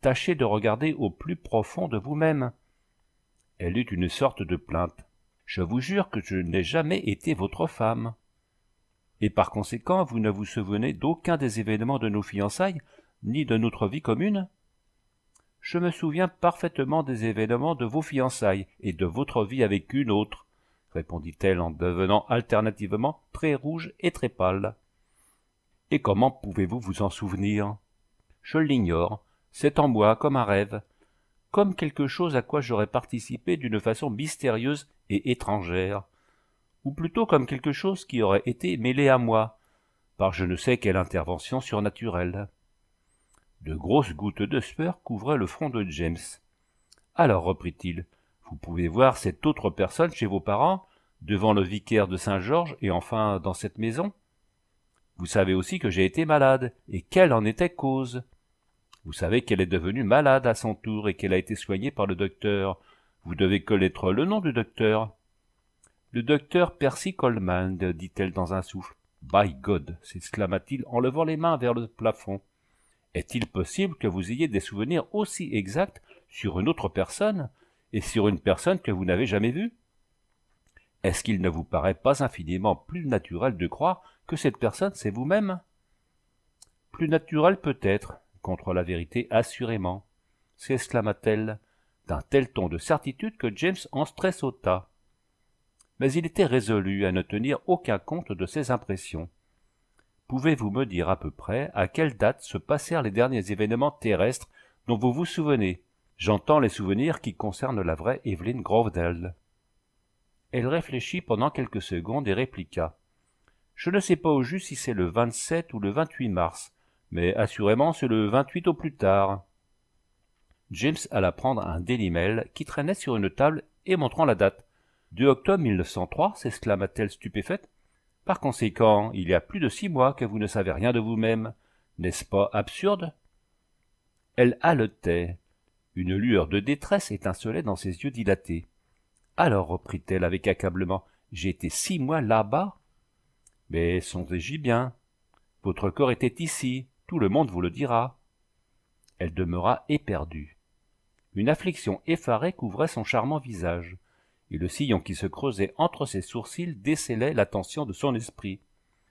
Speaker 1: Tâchez de regarder au plus profond de vous-même. Elle eut une sorte de plainte. Je vous jure que je n'ai jamais été votre femme. Et par conséquent, vous ne vous souvenez d'aucun des événements de nos fiançailles, ni de notre vie commune je me souviens parfaitement des événements de vos fiançailles et de votre vie avec une autre, répondit-elle en devenant alternativement très rouge et très pâle. Et comment pouvez-vous vous en souvenir Je l'ignore, c'est en moi comme un rêve, comme quelque chose à quoi j'aurais participé d'une façon mystérieuse et étrangère, ou plutôt comme quelque chose qui aurait été mêlé à moi, par je ne sais quelle intervention surnaturelle. De grosses gouttes de sueur couvraient le front de James. Alors, reprit-il, vous pouvez voir cette autre personne chez vos parents, devant le vicaire de Saint-Georges et enfin dans cette maison Vous savez aussi que j'ai été malade, et quelle en était cause Vous savez qu'elle est devenue malade à son tour et qu'elle a été soignée par le docteur. Vous devez connaître le nom du docteur. Le docteur Percy Coleman, dit-elle dans un souffle. By God s'exclama-t-il en levant les mains vers le plafond. Est-il possible que vous ayez des souvenirs aussi exacts sur une autre personne et sur une personne que vous n'avez jamais vue Est-ce qu'il ne vous paraît pas infiniment plus naturel de croire que cette personne c'est vous-même Plus naturel peut-être, contre la vérité assurément, s'exclama-t-elle d'un tel ton de certitude que James en stressota. »« Mais il était résolu à ne tenir aucun compte de ses impressions pouvez-vous me dire à peu près à quelle date se passèrent les derniers événements terrestres dont vous vous souvenez J'entends les souvenirs qui concernent la vraie Evelyn Grovedale. Elle réfléchit pendant quelques secondes et répliqua. Je ne sais pas au juste si c'est le 27 ou le 28 mars, mais assurément c'est le 28 au plus tard. James alla prendre un délimel qui traînait sur une table et montrant la date. 2 octobre 1903, s'exclama-t-elle stupéfaite. Par conséquent, il y a plus de six mois que vous ne savez rien de vous-même. N'est-ce pas absurde Elle haletait. Une lueur de détresse étincelait dans ses yeux dilatés. Alors, reprit-elle avec accablement, j'ai été six mois là-bas Mais songez-y bien. Votre corps était ici, tout le monde vous le dira. Elle demeura éperdue. Une affliction effarée couvrait son charmant visage et le sillon qui se creusait entre ses sourcils décelait l'attention de son esprit.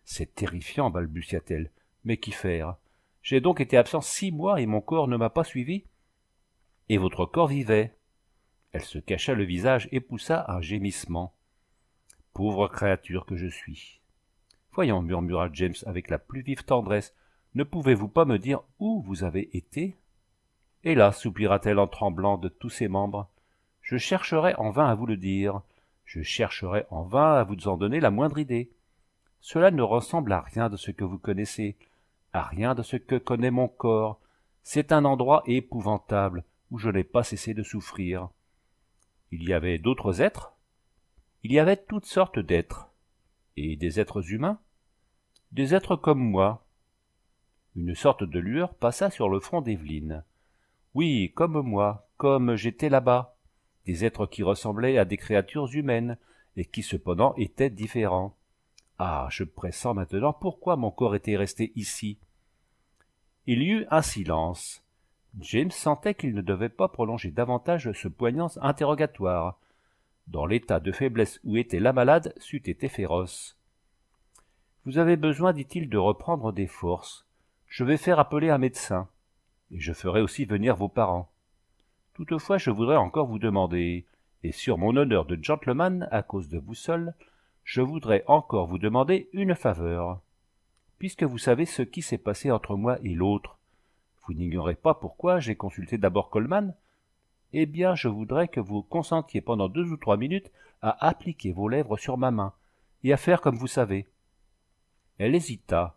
Speaker 1: C'est terrifiant, balbutia-t-elle. Mais qu'y faire J'ai donc été absent six mois et mon corps ne m'a pas suivi Et votre corps vivait. Elle se cacha le visage et poussa un gémissement. Pauvre créature que je suis. Voyons, murmura James avec la plus vive tendresse, ne pouvez-vous pas me dire où vous avez été Hélas, soupira-t-elle en tremblant de tous ses membres, je chercherai en vain à vous le dire. Je chercherai en vain à vous en donner la moindre idée. Cela ne ressemble à rien de ce que vous connaissez, à rien de ce que connaît mon corps. C'est un endroit épouvantable où je n'ai pas cessé de souffrir. Il y avait d'autres êtres Il y avait toutes sortes d'êtres. Et des êtres humains Des êtres comme moi. Une sorte de lueur passa sur le front d'Evelyne. Oui, comme moi, comme j'étais là-bas des êtres qui ressemblaient à des créatures humaines, et qui cependant étaient différents. Ah, je pressens maintenant pourquoi mon corps était resté ici. Il y eut un silence. James sentait qu'il ne devait pas prolonger davantage ce poignant interrogatoire. Dans l'état de faiblesse où était la malade, c'eût été féroce. Vous avez besoin, dit-il, de reprendre des forces. Je vais faire appeler un médecin. Et je ferai aussi venir vos parents. Toutefois, je voudrais encore vous demander, et sur mon honneur de gentleman, à cause de vous seul, je voudrais encore vous demander une faveur. Puisque vous savez ce qui s'est passé entre moi et l'autre, vous n'ignorez pas pourquoi j'ai consulté d'abord Coleman, eh bien je voudrais que vous consentiez pendant deux ou trois minutes à appliquer vos lèvres sur ma main, et à faire comme vous savez. Elle hésita,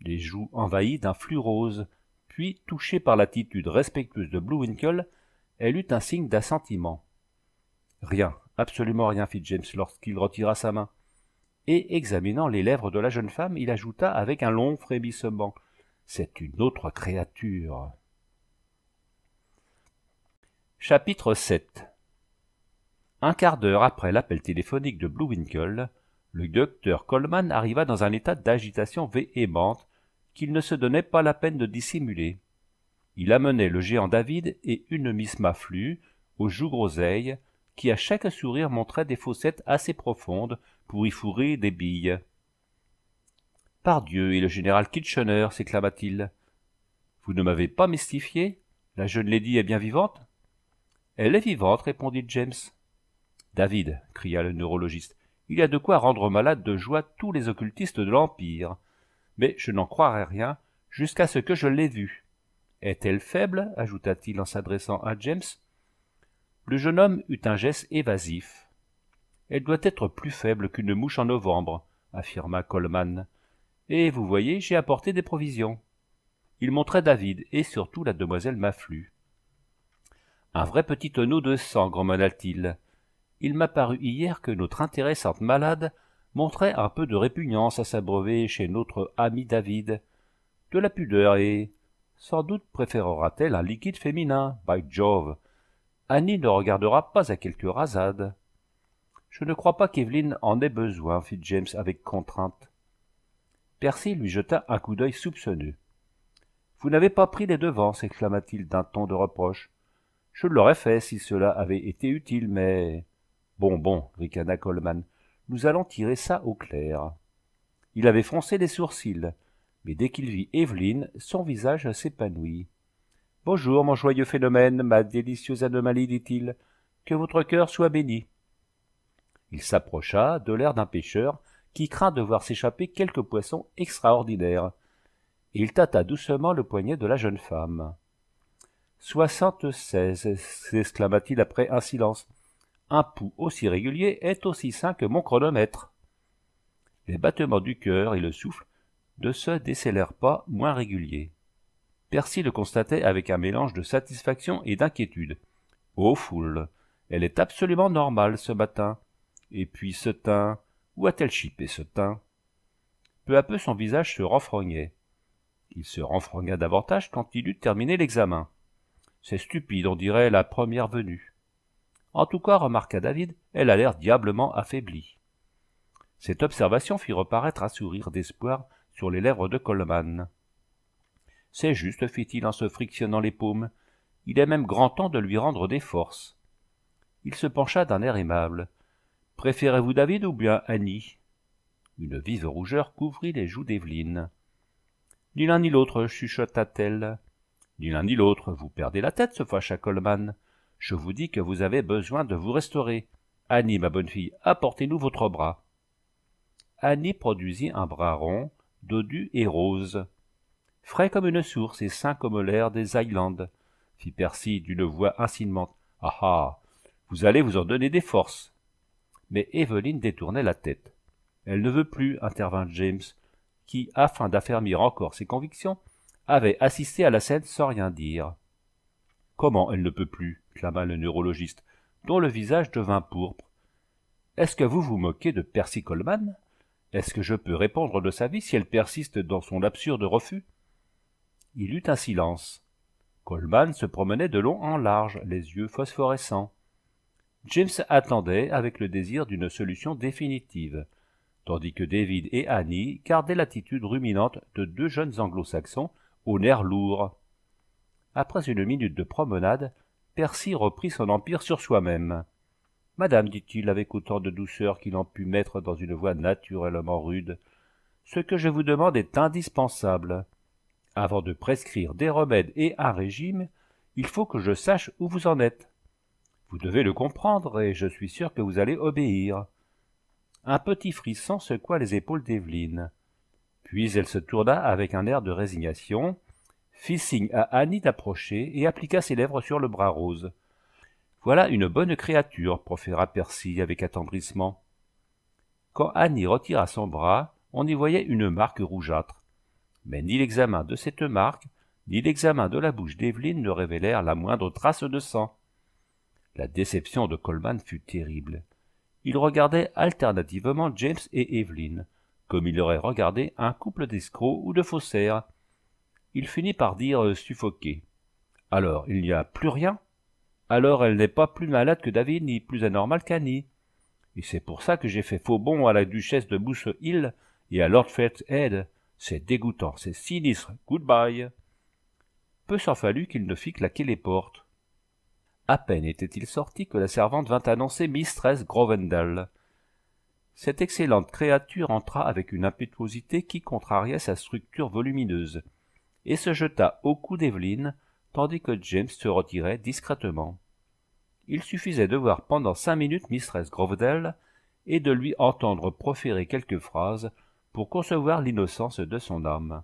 Speaker 1: les joues envahies d'un flux rose, puis, touchée par l'attitude respectueuse de Blue Winkle, elle eut un signe d'assentiment. Rien, absolument rien, fit James lorsqu'il retira sa main. Et, examinant les lèvres de la jeune femme, il ajouta avec un long frémissement. C'est une autre créature. Chapitre 7 Un quart d'heure après l'appel téléphonique de Blue Winkle, le docteur Coleman arriva dans un état d'agitation véhémente qu'il ne se donnait pas la peine de dissimuler. Il amenait le géant David et une Miss Maflue, aux joues groseilles, qui à chaque sourire montrait des fossettes assez profondes pour y fourrer des billes. Pardieu et le général Kitchener, s'éclama-t-il. Vous ne m'avez pas mystifié La jeune lady est bien vivante Elle est vivante, répondit James. David, cria le neurologiste, il y a de quoi rendre malade de joie tous les occultistes de l'Empire. Mais je n'en croirai rien jusqu'à ce que je l'ai vue. Est-elle faible ajouta-t-il en s'adressant à James. Le jeune homme eut un geste évasif. Elle doit être plus faible qu'une mouche en novembre, affirma Coleman. Et vous voyez, j'ai apporté des provisions. Il montrait David et surtout la demoiselle Mafflu. Un vrai petit tonneau de sang, grommela-t-il. Il, il m'a paru hier que notre intéressante malade montrait un peu de répugnance à s'abreuver chez notre ami David. De la pudeur et sans doute préférera-t-elle un liquide féminin, by Jove. Annie ne regardera pas à quelques rasades. »« Je ne crois pas qu'Evelyn en ait besoin, fit James avec contrainte. Percy lui jeta un coup d'œil soupçonneux. Vous n'avez pas pris les devants, s'exclama-t-il d'un ton de reproche. Je l'aurais fait si cela avait été utile, mais. Bon, bon, ricana Coleman, nous allons tirer ça au clair. Il avait froncé les sourcils mais dès qu'il vit Evelyne, son visage s'épanouit. Bonjour, mon joyeux phénomène, ma délicieuse anomalie, dit-il. Que votre cœur soit béni. Il s'approcha, de l'air d'un pêcheur qui craint de voir s'échapper quelque poisson extraordinaire. il tâta doucement le poignet de la jeune femme. Soixante-seize, s'exclama-t-il après un silence. Un pouls aussi régulier est aussi sain que mon chronomètre. Les battements du cœur et le souffle de ce décélère pas moins régulier. Percy le constatait avec un mélange de satisfaction et d'inquiétude. Oh foule, elle est absolument normale ce matin. Et puis ce teint, où a-t-elle chipé ce teint Peu à peu son visage se renfrognait. Il se renfrogna davantage quand il eut terminé l'examen. C'est stupide, on dirait la première venue. En tout cas, remarqua David, elle a l'air diablement affaiblie. Cette observation fit reparaître un sourire d'espoir sur les lèvres de Coleman. C'est juste, fit-il en se frictionnant les paumes. Il est même grand temps de lui rendre des forces. Il se pencha d'un air aimable. Préférez-vous David ou bien Annie Une vive rougeur couvrit les joues d'Evelyne. Ni l'un ni l'autre, chuchota-t-elle. Ni l'un ni l'autre, vous perdez la tête, se fâcha Coleman. Je vous dis que vous avez besoin de vous restaurer. Annie, ma bonne fille, apportez-nous votre bras. Annie produisit un bras rond, dodu et rose. Frais comme une source et sain comme l'air des Highlands, fit Percy d'une voix insinuante. Ah ah Vous allez vous en donner des forces Mais Evelyn détournait la tête. Elle ne veut plus, intervint James, qui, afin d'affermir encore ses convictions, avait assisté à la scène sans rien dire. Comment elle ne peut plus clama le neurologiste, dont le visage devint pourpre. Est-ce que vous vous moquez de Percy Coleman est-ce que je peux répondre de sa vie si elle persiste dans son absurde refus Il eut un silence. Coleman se promenait de long en large, les yeux phosphorescents. James attendait avec le désir d'une solution définitive, tandis que David et Annie gardaient l'attitude ruminante de deux jeunes anglo-saxons aux nerfs lourds. Après une minute de promenade, Percy reprit son empire sur soi-même. Madame, dit-il avec autant de douceur qu'il en put mettre dans une voix naturellement rude, ce que je vous demande est indispensable. Avant de prescrire des remèdes et un régime, il faut que je sache où vous en êtes. Vous devez le comprendre, et je suis sûr que vous allez obéir. Un petit frisson secoua les épaules d'Evelyne. Puis elle se tourna avec un air de résignation, fit signe à Annie d'approcher et appliqua ses lèvres sur le bras rose. Voilà une bonne créature, proféra Percy avec attendrissement. Quand Annie retira son bras, on y voyait une marque rougeâtre. Mais ni l'examen de cette marque, ni l'examen de la bouche d'Evelyne ne révélèrent la moindre trace de sang. La déception de Coleman fut terrible. Il regardait alternativement James et Evelyn, comme il aurait regardé un couple d'escrocs ou de faussaires. Il finit par dire euh, suffoqué. Alors, il n'y a plus rien alors elle n'est pas plus malade que David, ni plus anormale qu'Annie. Et c'est pour ça que j'ai fait faux bond à la duchesse de Moose Hill et à Lord Head. C'est dégoûtant, c'est sinistre. Goodbye. Peu s'en fallut qu'il ne fît claquer les portes. À peine était-il sorti que la servante vint annoncer Mistress Grovendal. Cette excellente créature entra avec une impétuosité qui contrariait sa structure volumineuse, et se jeta au cou d'Evelyne, tandis que James se retirait discrètement. Il suffisait de voir pendant cinq minutes Mistress Grovedel et de lui entendre proférer quelques phrases pour concevoir l'innocence de son âme.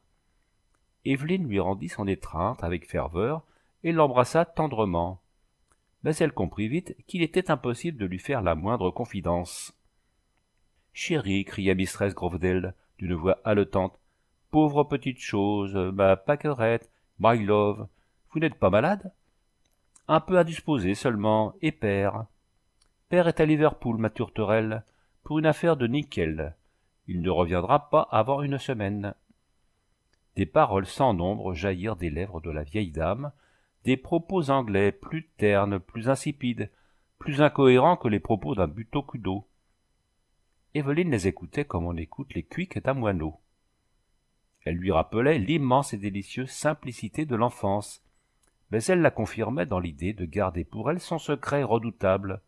Speaker 1: Evelyne lui rendit son étreinte avec ferveur et l'embrassa tendrement. Mais elle comprit vite qu'il était impossible de lui faire la moindre confidence. Chérie, cria Mistress Grovedel d'une voix haletante, pauvre petite chose, ma paquerette, my love, vous n'êtes pas malade Un peu indisposé seulement, et père. Père est à Liverpool, ma tourterelle, pour une affaire de nickel. Il ne reviendra pas avant une semaine. Des paroles sans nombre jaillirent des lèvres de la vieille dame, des propos anglais plus ternes, plus insipides, plus incohérents que les propos d'un buteau cudo. Evelyne les écoutait comme on écoute les cuics d'un moineau. Elle lui rappelait l'immense et délicieuse simplicité de l'enfance, mais elle la confirmait dans l'idée de garder pour elle son secret redoutable.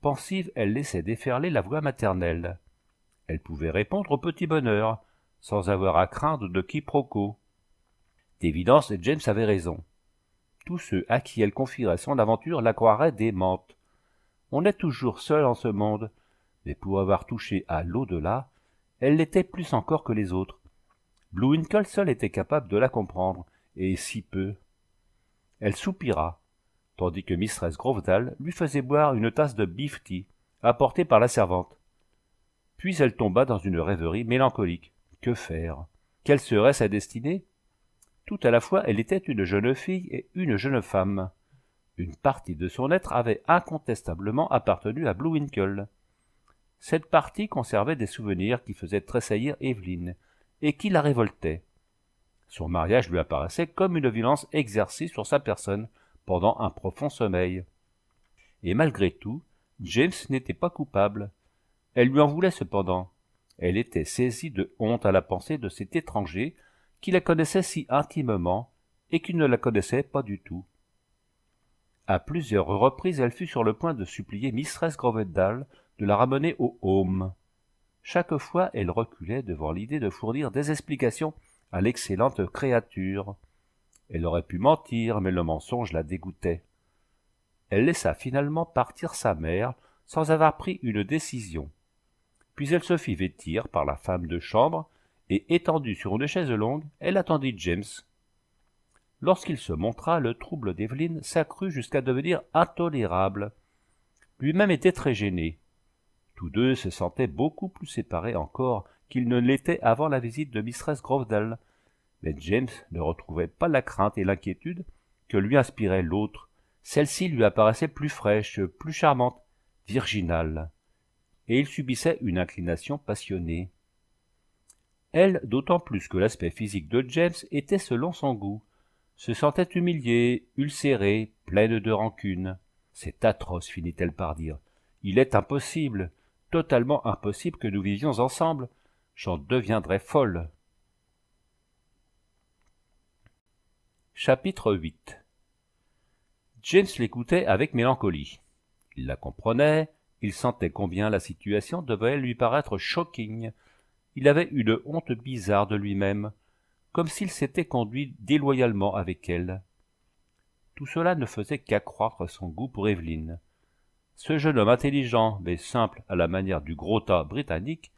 Speaker 1: Pensive, elle laissait déferler la voix maternelle. Elle pouvait répondre au petit bonheur, sans avoir à craindre de quiproquo. D'évidence, James avait raison. Tous ceux à qui elle confierait son aventure la croiraient démente. On est toujours seul en ce monde, mais pour avoir touché à l'au-delà, elle l'était plus encore que les autres. Blue seul était capable de la comprendre, et si peu. Elle soupira, tandis que Mistress Grovedal lui faisait boire une tasse de beef tea, apportée par la servante. Puis elle tomba dans une rêverie mélancolique. Que faire Quelle serait sa destinée Tout à la fois, elle était une jeune fille et une jeune femme. Une partie de son être avait incontestablement appartenu à Blue Winkle. Cette partie conservait des souvenirs qui faisaient tressaillir Evelyn et qui la révoltaient. Son mariage lui apparaissait comme une violence exercée sur sa personne pendant un profond sommeil. Et malgré tout, James n'était pas coupable. Elle lui en voulait cependant. Elle était saisie de honte à la pensée de cet étranger qui la connaissait si intimement et qui ne la connaissait pas du tout. À plusieurs reprises, elle fut sur le point de supplier Mistress Grovedal de la ramener au home. Chaque fois, elle reculait devant l'idée de fournir des explications à l'excellente créature. Elle aurait pu mentir, mais le mensonge la dégoûtait. Elle laissa finalement partir sa mère sans avoir pris une décision. Puis elle se fit vêtir par la femme de chambre, et étendue sur une chaise longue, elle attendit James. Lorsqu'il se montra, le trouble d'Evelyn s'accrut jusqu'à devenir intolérable. Lui-même était très gêné. Tous deux se sentaient beaucoup plus séparés encore, qu'il ne l'était avant la visite de Mistress Grovedale. Mais James ne retrouvait pas la crainte et l'inquiétude que lui inspirait l'autre. Celle-ci lui apparaissait plus fraîche, plus charmante, virginale. Et il subissait une inclination passionnée. Elle, d'autant plus que l'aspect physique de James était selon son goût, se sentait humiliée, ulcérée, pleine de rancune. C'est atroce, finit-elle par dire. Il est impossible, totalement impossible que nous vivions ensemble j'en deviendrais folle. Chapitre 8 James l'écoutait avec mélancolie. Il la comprenait, il sentait combien la situation devait lui paraître shocking. Il avait une honte bizarre de lui-même, comme s'il s'était conduit déloyalement avec elle. Tout cela ne faisait qu'accroître son goût pour Evelyn. Ce jeune homme intelligent, mais simple à la manière du gros tas britannique,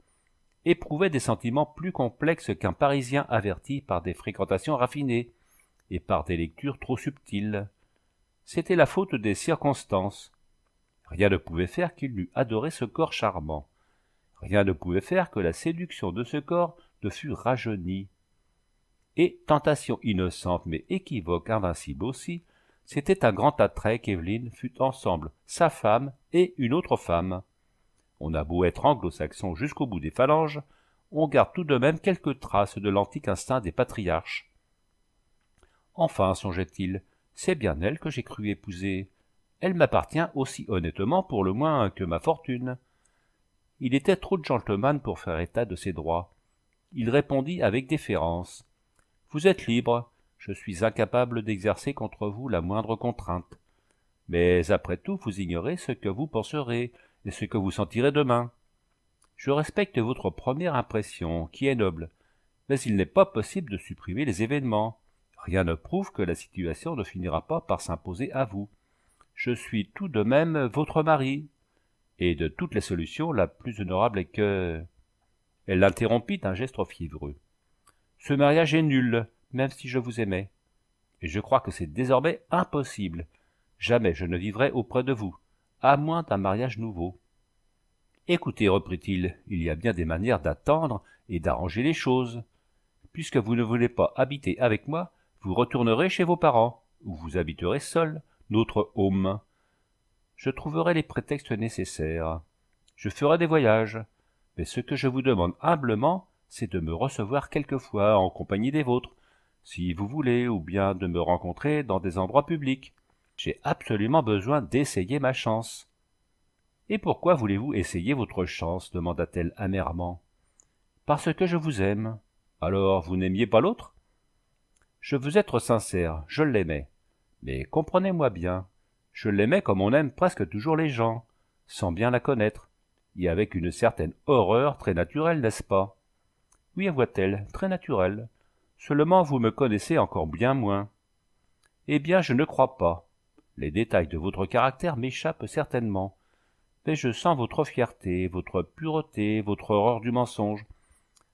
Speaker 1: éprouvait des sentiments plus complexes qu'un Parisien averti par des fréquentations raffinées et par des lectures trop subtiles. C'était la faute des circonstances. Rien ne pouvait faire qu'il n'eût adoré ce corps charmant. Rien ne pouvait faire que la séduction de ce corps ne fût rajeunie. Et, tentation innocente mais équivoque, invincible aussi, c'était un grand attrait qu'Evelyne fût ensemble sa femme et une autre femme. On a beau être anglo-saxon jusqu'au bout des phalanges, on garde tout de même quelques traces de l'antique instinct des patriarches. Enfin, songeait-il, c'est bien elle que j'ai cru épouser. Elle m'appartient aussi honnêtement pour le moins que ma fortune. Il était trop de gentleman pour faire état de ses droits. Il répondit avec déférence. Vous êtes libre, je suis incapable d'exercer contre vous la moindre contrainte. Mais après tout, vous ignorez ce que vous penserez, et ce que vous sentirez demain. Je respecte votre première impression, qui est noble, mais il n'est pas possible de supprimer les événements. Rien ne prouve que la situation ne finira pas par s'imposer à vous. Je suis tout de même votre mari. Et de toutes les solutions, la plus honorable est que... Elle l'interrompit d'un geste fiévreux. Ce mariage est nul, même si je vous aimais. Et je crois que c'est désormais impossible. Jamais je ne vivrai auprès de vous à moins d'un mariage nouveau. Écoutez, reprit-il, il y a bien des manières d'attendre et d'arranger les choses. Puisque vous ne voulez pas habiter avec moi, vous retournerez chez vos parents, ou vous habiterez seul, notre homme. »« Je trouverai les prétextes nécessaires. Je ferai des voyages. Mais ce que je vous demande humblement, c'est de me recevoir quelquefois en compagnie des vôtres, si vous voulez, ou bien de me rencontrer dans des endroits publics, j'ai absolument besoin d'essayer ma chance. Et pourquoi voulez-vous essayer votre chance demanda-t-elle amèrement. Parce que je vous aime. Alors, vous n'aimiez pas l'autre Je veux être sincère, je l'aimais. Mais comprenez-moi bien, je l'aimais comme on aime presque toujours les gens, sans bien la connaître, et avec une certaine horreur très naturelle, n'est-ce pas Oui, avoua-t-elle, très naturelle. Seulement, vous me connaissez encore bien moins. Eh bien, je ne crois pas. Les détails de votre caractère m'échappent certainement, mais je sens votre fierté, votre pureté, votre horreur du mensonge.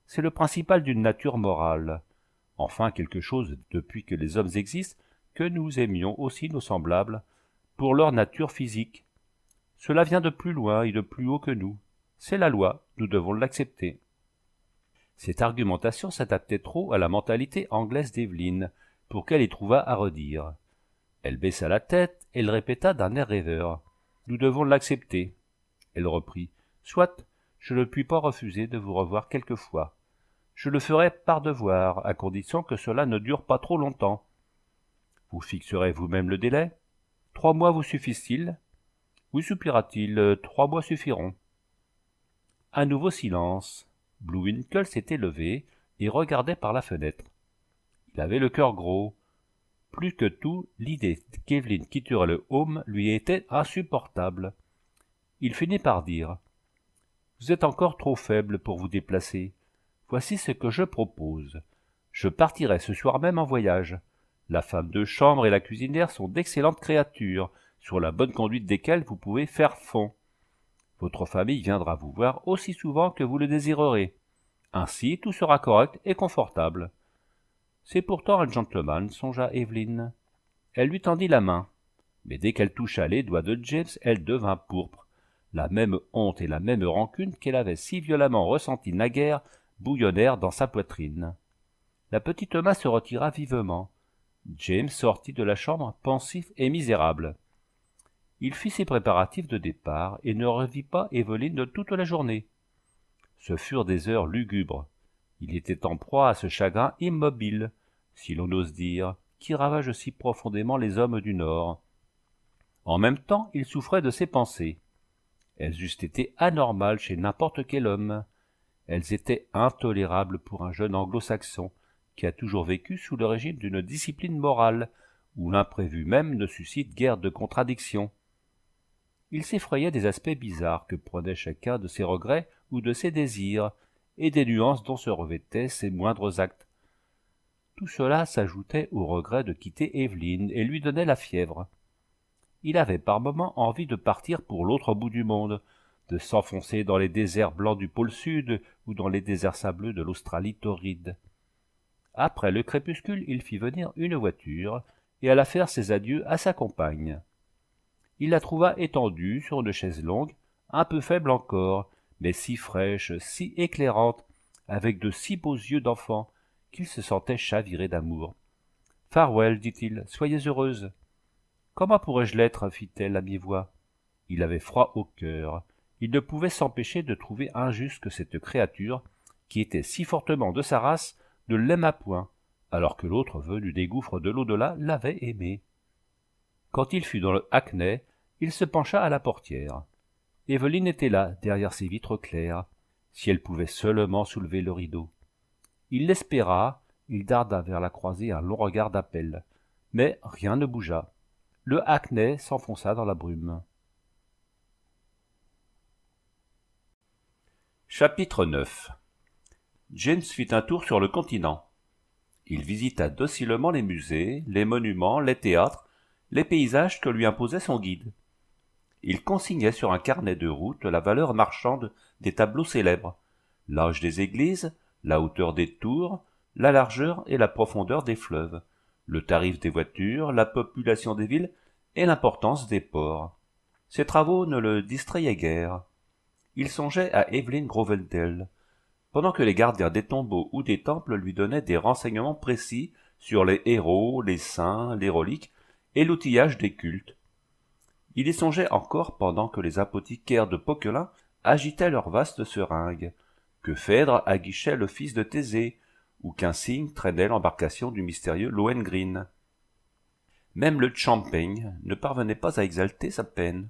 Speaker 1: C'est le principal d'une nature morale. Enfin, quelque chose, depuis que les hommes existent, que nous aimions aussi nos semblables, pour leur nature physique. Cela vient de plus loin et de plus haut que nous. C'est la loi, nous devons l'accepter. Cette argumentation s'adaptait trop à la mentalité anglaise d'Eveline pour qu'elle y trouvât à redire. Elle baissa la tête, elle répéta d'un air rêveur. Nous devons l'accepter. Elle reprit. Soit, je ne puis pas refuser de vous revoir quelquefois. Je le ferai par devoir, à condition que cela ne dure pas trop longtemps. Vous fixerez vous-même le délai Trois mois vous suffisent-ils Oui, soupira-t-il, trois mois suffiront. Un nouveau silence. Blue Winkle s'était levé et regardait par la fenêtre. Il avait le cœur gros. Plus que tout, l'idée qu'Evelyne quitterait le home lui était insupportable. Il finit par dire Vous êtes encore trop faible pour vous déplacer. Voici ce que je propose. Je partirai ce soir même en voyage. La femme de chambre et la cuisinière sont d'excellentes créatures, sur la bonne conduite desquelles vous pouvez faire fond. Votre famille viendra vous voir aussi souvent que vous le désirerez. Ainsi, tout sera correct et confortable. C'est pourtant un gentleman, songea Evelyn. Elle lui tendit la main. Mais dès qu'elle toucha les doigts de James, elle devint pourpre. La même honte et la même rancune qu'elle avait si violemment ressentie naguère bouillonnèrent dans sa poitrine. La petite main se retira vivement. James sortit de la chambre pensif et misérable. Il fit ses préparatifs de départ et ne revit pas Evelyn de toute la journée. Ce furent des heures lugubres. Il était en proie à ce chagrin immobile si l'on ose dire, qui ravage si profondément les hommes du Nord. En même temps, il souffrait de ses pensées. Elles eussent été anormales chez n'importe quel homme. Elles étaient intolérables pour un jeune anglo-saxon qui a toujours vécu sous le régime d'une discipline morale où l'imprévu même ne suscite guère de contradictions. Il s'effrayait des aspects bizarres que prenait chacun de ses regrets ou de ses désirs et des nuances dont se revêtaient ses moindres actes tout cela s'ajoutait au regret de quitter Evelyne et lui donnait la fièvre. Il avait par moments envie de partir pour l'autre bout du monde, de s'enfoncer dans les déserts blancs du pôle sud ou dans les déserts sableux de l'Australie torride. Après le crépuscule, il fit venir une voiture et alla faire ses adieux à sa compagne. Il la trouva étendue sur une chaise longue, un peu faible encore, mais si fraîche, si éclairante, avec de si beaux yeux d'enfant, qu'il se sentait chaviré d'amour. Farewell, dit-il, soyez heureuse. Comment pourrais-je l'être fit-elle à mi-voix. Il avait froid au cœur. Il ne pouvait s'empêcher de trouver injuste que cette créature, qui était si fortement de sa race, ne l'aimât point, alors que l'autre venu des gouffres de l'au-delà l'avait aimée. Quand il fut dans le Hackney, il se pencha à la portière. Evelyne était là, derrière ses vitres claires, si elle pouvait seulement soulever le rideau il l'espéra, il darda vers la croisée un long regard d'appel. Mais rien ne bougea. Le hackney s'enfonça dans la brume. Chapitre 9 James fit un tour sur le continent. Il visita docilement les musées, les monuments, les théâtres, les paysages que lui imposait son guide. Il consignait sur un carnet de route la valeur marchande des tableaux célèbres, l'âge des églises, la hauteur des tours, la largeur et la profondeur des fleuves, le tarif des voitures, la population des villes et l'importance des ports. Ces travaux ne le distrayaient guère. Il songeait à Evelyn Grovendel, Pendant que les gardiens des tombeaux ou des temples lui donnaient des renseignements précis sur les héros, les saints, les reliques et l'outillage des cultes. Il y songeait encore pendant que les apothicaires de Poquelin agitaient leurs vastes seringues, que Phèdre aguichait le fils de Thésée, ou qu'un cygne traînait l'embarcation du mystérieux Lohengrin. Même le Champagne ne parvenait pas à exalter sa peine.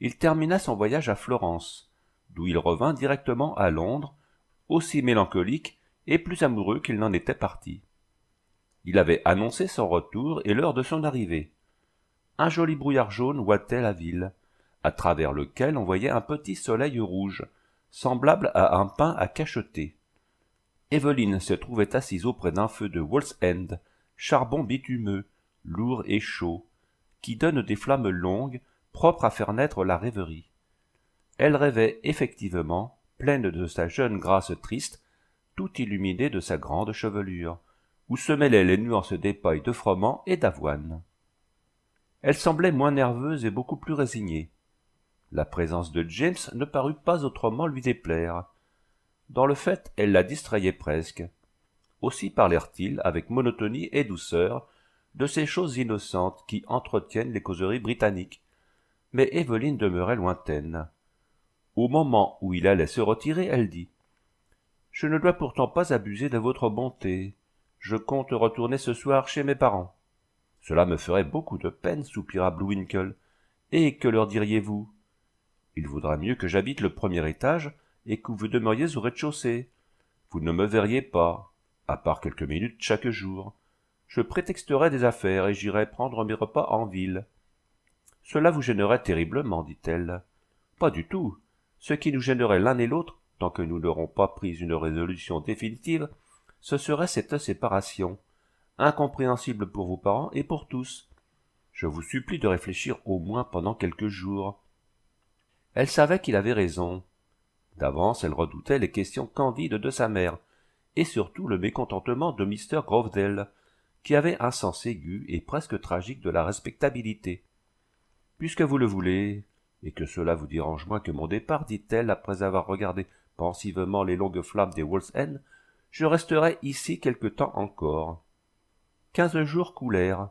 Speaker 1: Il termina son voyage à Florence, d'où il revint directement à Londres, aussi mélancolique et plus amoureux qu'il n'en était parti. Il avait annoncé son retour et l'heure de son arrivée. Un joli brouillard jaune ouatait la ville, à travers lequel on voyait un petit soleil rouge, semblable à un pain à cacheter. Eveline se trouvait assise auprès d'un feu de Wall's End, charbon bitumeux, lourd et chaud, qui donne des flammes longues, propres à faire naître la rêverie. Elle rêvait effectivement, pleine de sa jeune grâce triste, tout illuminée de sa grande chevelure, où se mêlaient les nuances d'épaille de froment et d'avoine. Elle semblait moins nerveuse et beaucoup plus résignée. La présence de James ne parut pas autrement lui déplaire. Dans le fait, elle la distrayait presque. Aussi parlèrent-ils, avec monotonie et douceur, de ces choses innocentes qui entretiennent les causeries britanniques. Mais Evelyn demeurait lointaine. Au moment où il allait se retirer, elle dit Je ne dois pourtant pas abuser de votre bonté. Je compte retourner ce soir chez mes parents. Cela me ferait beaucoup de peine, soupira Winkle. Et que leur diriez-vous il vaudra mieux que j'habite le premier étage et que vous demeuriez au rez-de-chaussée. Vous ne me verriez pas, à part quelques minutes chaque jour. Je prétexterai des affaires et j'irai prendre mes repas en ville. Cela vous gênerait terriblement, dit-elle. Pas du tout. Ce qui nous gênerait l'un et l'autre, tant que nous n'aurons pas pris une résolution définitive, ce serait cette séparation, incompréhensible pour vos parents et pour tous. Je vous supplie de réfléchir au moins pendant quelques jours. Elle savait qu'il avait raison. D'avance, elle redoutait les questions candides de sa mère, et surtout le mécontentement de Mr. Grovedale, qui avait un sens aigu et presque tragique de la respectabilité. Puisque vous le voulez, et que cela vous dérange moins que mon départ, dit-elle après avoir regardé pensivement les longues flammes des Walls je resterai ici quelque temps encore. Quinze jours coulèrent.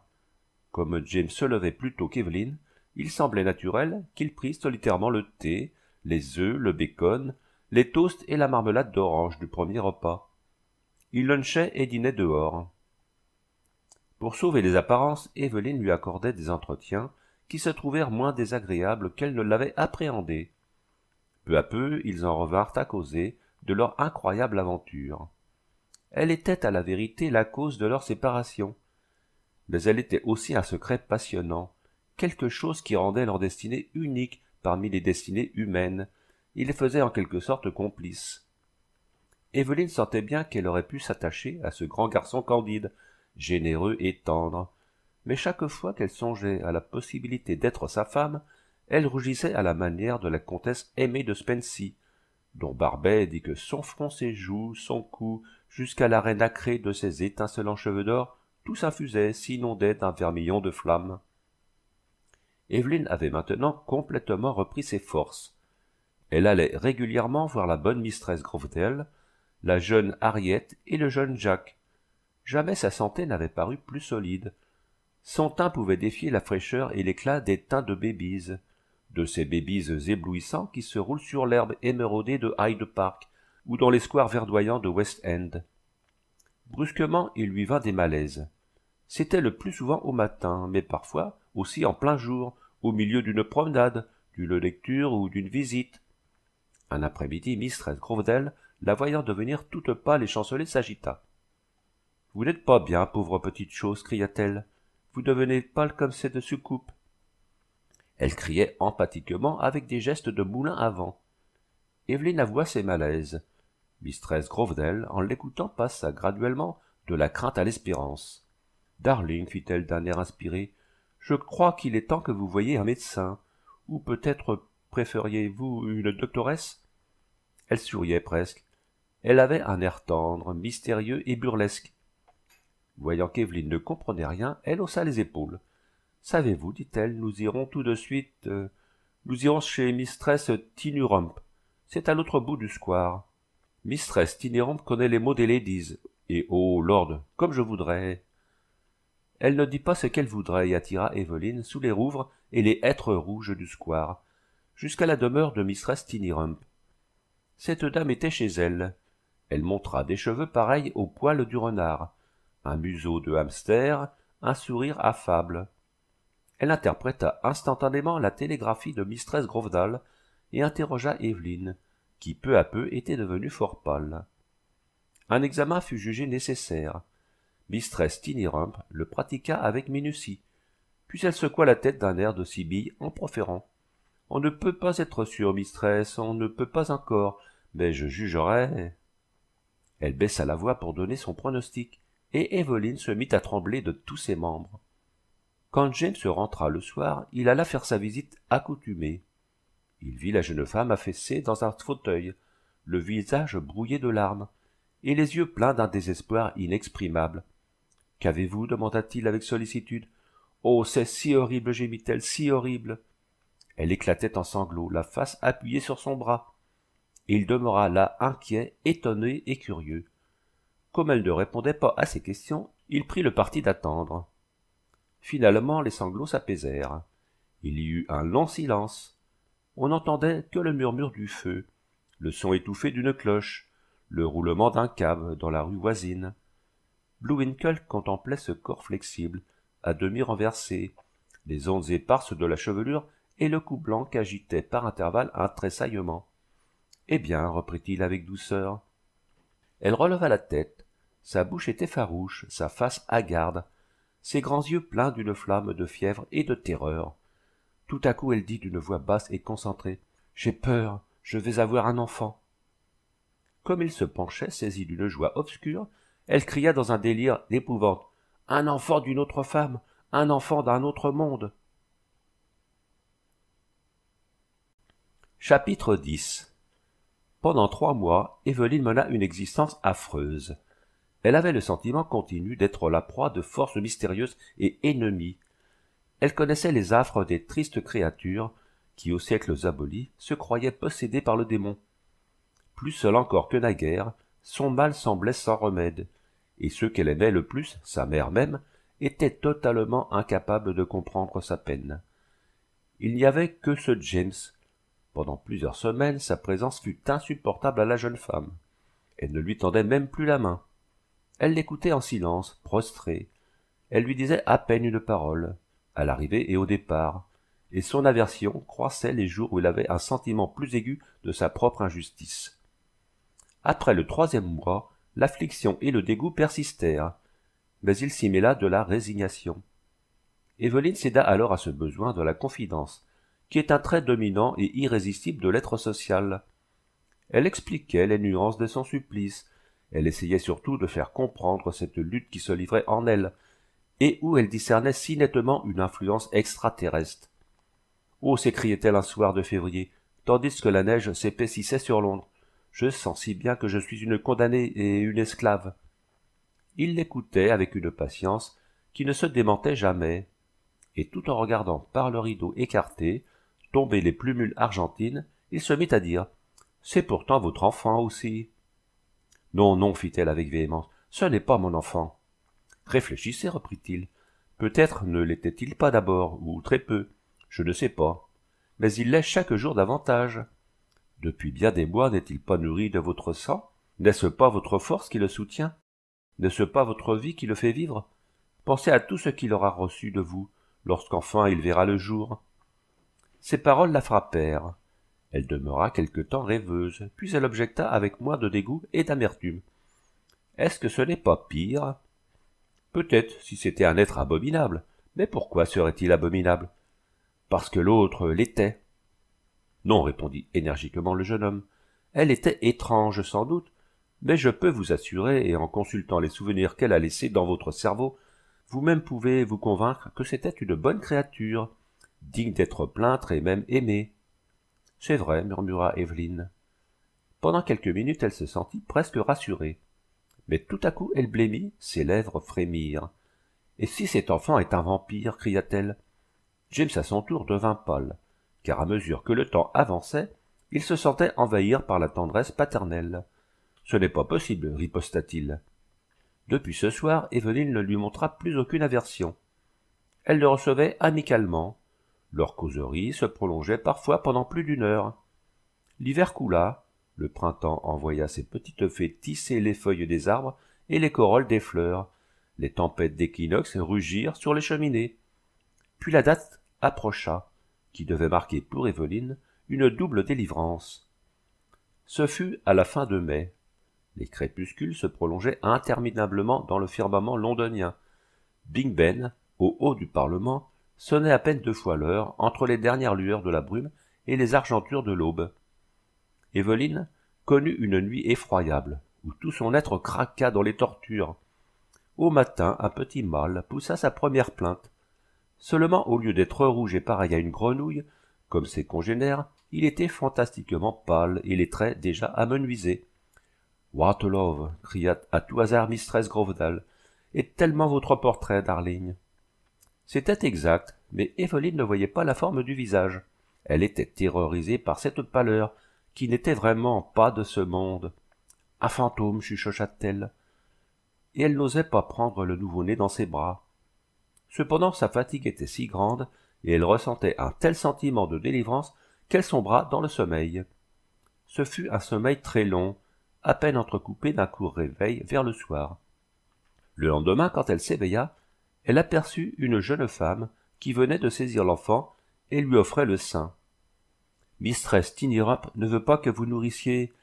Speaker 1: Comme James se levait plus tôt il semblait naturel qu'ils prissent solitairement le thé, les œufs, le bacon, les toasts et la marmelade d'orange du premier repas. Il lunchait et dînaient dehors. Pour sauver les apparences, Evelyn lui accordait des entretiens qui se trouvèrent moins désagréables qu'elle ne l'avait appréhendé. Peu à peu, ils en revinrent à causer de leur incroyable aventure. Elle était à la vérité la cause de leur séparation, mais elle était aussi un secret passionnant quelque chose qui rendait leur destinée unique parmi les destinées humaines. Il les faisait en quelque sorte complices. Evelyne sentait bien qu'elle aurait pu s'attacher à ce grand garçon candide, généreux et tendre. Mais chaque fois qu'elle songeait à la possibilité d'être sa femme, elle rougissait à la manière de la comtesse aimée de Spency, dont Barbet dit que son front, ses joues, son cou, jusqu'à la reine nacrée de ses étincelants cheveux d'or, tout s'infusait, s'inondait d'un vermillon de flamme. Evelyn avait maintenant complètement repris ses forces. Elle allait régulièrement voir la bonne mistress Grovetel, la jeune Harriet et le jeune Jack. Jamais sa santé n'avait paru plus solide. Son teint pouvait défier la fraîcheur et l'éclat des teints de bébises, de ces bébises éblouissants qui se roulent sur l'herbe émeraudée de Hyde Park ou dans les squares verdoyants de West End. Brusquement, il lui vint des malaises. C'était le plus souvent au matin, mais parfois, aussi en plein jour, au milieu d'une promenade, d'une lecture ou d'une visite. Un après-midi, Mistress Grovedel, la voyant devenir toute pâle et chanceler, s'agita. Vous n'êtes pas bien, pauvre petite chose, cria-t-elle. Vous devenez pâle comme cette soucoupe. Elle criait empathiquement avec des gestes de moulin à vent. Evelyne avoua ses malaises. Mistress Grovedel, en l'écoutant, passa graduellement de la crainte à l'espérance. Darling, fit-elle d'un air inspiré, je crois qu'il est temps que vous voyiez un médecin, ou peut-être préfériez-vous une doctoresse Elle souriait presque. Elle avait un air tendre, mystérieux et burlesque. Voyant qu'Evelyne ne comprenait rien, elle haussa les épaules. Savez-vous, dit-elle, nous irons tout de suite. Euh, nous irons chez Mistress Tinurump. C'est à l'autre bout du square. Mistress Tinurump connaît les mots des ladies. Et oh, Lord, comme je voudrais. Elle ne dit pas ce qu'elle voudrait et attira Eveline sous les rouvres et les hêtres rouges du square, jusqu'à la demeure de Mistress Rump. Cette dame était chez elle. Elle montra des cheveux pareils aux poils du renard, un museau de hamster, un sourire affable. Elle interpréta instantanément la télégraphie de Mistress Grovedal et interrogea Evelyn, qui peu à peu était devenue fort pâle. Un examen fut jugé nécessaire. Mistress Tinirump le pratiqua avec minutie. Puis elle secoua la tête d'un air de sibille en proférant. On ne peut pas être sûr, mistress, on ne peut pas encore, mais je jugerai. Elle baissa la voix pour donner son pronostic, et Eveline se mit à trembler de tous ses membres. Quand James rentra le soir, il alla faire sa visite accoutumée. Il vit la jeune femme affaissée dans un fauteuil, le visage brouillé de larmes, et les yeux pleins d'un désespoir inexprimable qu'avez-vous demanda-t-il avec sollicitude oh c'est si horrible gémit-elle si horrible elle éclatait en sanglots la face appuyée sur son bras il demeura là inquiet étonné et curieux comme elle ne répondait pas à ses questions il prit le parti d'attendre finalement les sanglots s'apaisèrent il y eut un long silence on n'entendait que le murmure du feu le son étouffé d'une cloche le roulement d'un câble dans la rue voisine Winkle contemplait ce corps flexible, à demi renversé, les ondes éparses de la chevelure et le cou blanc qu'agitait par intervalles un tressaillement. Eh bien, reprit-il avec douceur. Elle releva la tête. Sa bouche était farouche, sa face hagarde, ses grands yeux pleins d'une flamme de fièvre et de terreur. Tout à coup, elle dit d'une voix basse et concentrée J'ai peur, je vais avoir un enfant. Comme il se penchait, saisi d'une joie obscure, elle cria dans un délire d'épouvante. Un enfant d'une autre femme, un enfant d'un autre monde. Chapitre 10 Pendant trois mois, Evelyne mena une existence affreuse. Elle avait le sentiment continu d'être la proie de forces mystérieuses et ennemies. Elle connaissait les affres des tristes créatures qui, aux siècles abolis, se croyaient possédées par le démon. Plus seule encore que naguère, son mal semblait sans remède et ceux qu'elle aimait le plus, sa mère même, étaient totalement incapables de comprendre sa peine. Il n'y avait que ce James. Pendant plusieurs semaines, sa présence fut insupportable à la jeune femme. Elle ne lui tendait même plus la main. Elle l'écoutait en silence, prostrée. Elle lui disait à peine une parole, à l'arrivée et au départ, et son aversion croissait les jours où il avait un sentiment plus aigu de sa propre injustice. Après le troisième mois, l'affliction et le dégoût persistèrent, mais il s'y mêla de la résignation. Evelyne céda alors à ce besoin de la confidence, qui est un trait dominant et irrésistible de l'être social. Elle expliquait les nuances de son supplice, elle essayait surtout de faire comprendre cette lutte qui se livrait en elle, et où elle discernait si nettement une influence extraterrestre. Oh s'écriait-elle un soir de février, tandis que la neige s'épaississait sur Londres. Je sens si bien que je suis une condamnée et une esclave. Il l'écoutait avec une patience qui ne se démentait jamais, et tout en regardant par le rideau écarté tomber les plumules argentines, il se mit à dire C'est pourtant votre enfant aussi. Non, non, fit-elle avec véhémence, ce n'est pas mon enfant. Réfléchissez, reprit-il. Peut-être ne l'était-il pas d'abord, ou très peu. Je ne sais pas. Mais il l'est chaque jour davantage. Depuis bien des mois n'est-il pas nourri de votre sang N'est-ce pas votre force qui le soutient N'est-ce pas votre vie qui le fait vivre Pensez à tout ce qu'il aura reçu de vous lorsqu'enfin il verra le jour. Ces paroles la frappèrent. Elle demeura quelque temps rêveuse, puis elle objecta avec moins de dégoût et d'amertume. Est-ce que ce n'est pas pire Peut-être si c'était un être abominable, mais pourquoi serait-il abominable Parce que l'autre l'était. Non, répondit énergiquement le jeune homme. Elle était étrange, sans doute, mais je peux vous assurer, et en consultant les souvenirs qu'elle a laissés dans votre cerveau, vous-même pouvez vous convaincre que c'était une bonne créature, digne d'être plainte et même aimée. C'est vrai, murmura Evelyne. Pendant quelques minutes, elle se sentit presque rassurée. Mais tout à coup, elle blêmit, ses lèvres frémirent. Et si cet enfant est un vampire cria-t-elle. James, à son tour, devint pâle car à mesure que le temps avançait, il se sentait envahir par la tendresse paternelle. Ce n'est pas possible, riposta-t-il. Depuis ce soir, Éveline ne lui montra plus aucune aversion. Elle le recevait amicalement. Leur causerie se prolongeait parfois pendant plus d'une heure. L'hiver coula, le printemps envoya ses petites fées tisser les feuilles des arbres et les corolles des fleurs. Les tempêtes d'équinoxe rugirent sur les cheminées. Puis la date approcha qui devait marquer pour Éveline une double délivrance. Ce fut à la fin de mai. Les crépuscules se prolongeaient interminablement dans le firmament londonien. Bing Ben, au haut du Parlement, sonnait à peine deux fois l'heure entre les dernières lueurs de la brume et les argentures de l'aube. Éveline connut une nuit effroyable, où tout son être craqua dans les tortures. Au matin, un petit mâle poussa sa première plainte, Seulement, au lieu d'être rouge et pareil à une grenouille, comme ses congénères, il était fantastiquement pâle et les traits déjà amenuisés. What love cria à tout hasard Mistress Grovedal. Et tellement votre portrait, darling. C'était exact, mais Evelyn ne voyait pas la forme du visage. Elle était terrorisée par cette pâleur, qui n'était vraiment pas de ce monde. Un fantôme, chuchota-t-elle. Et elle n'osait pas prendre le nouveau-né dans ses bras. Cependant sa fatigue était si grande, et elle ressentait un tel sentiment de délivrance qu'elle sombra dans le sommeil. Ce fut un sommeil très long, à peine entrecoupé d'un court réveil vers le soir. Le lendemain, quand elle s'éveilla, elle aperçut une jeune femme qui venait de saisir l'enfant et lui offrait le sein. Mistress Tinirop ne veut pas que vous nourrissiez.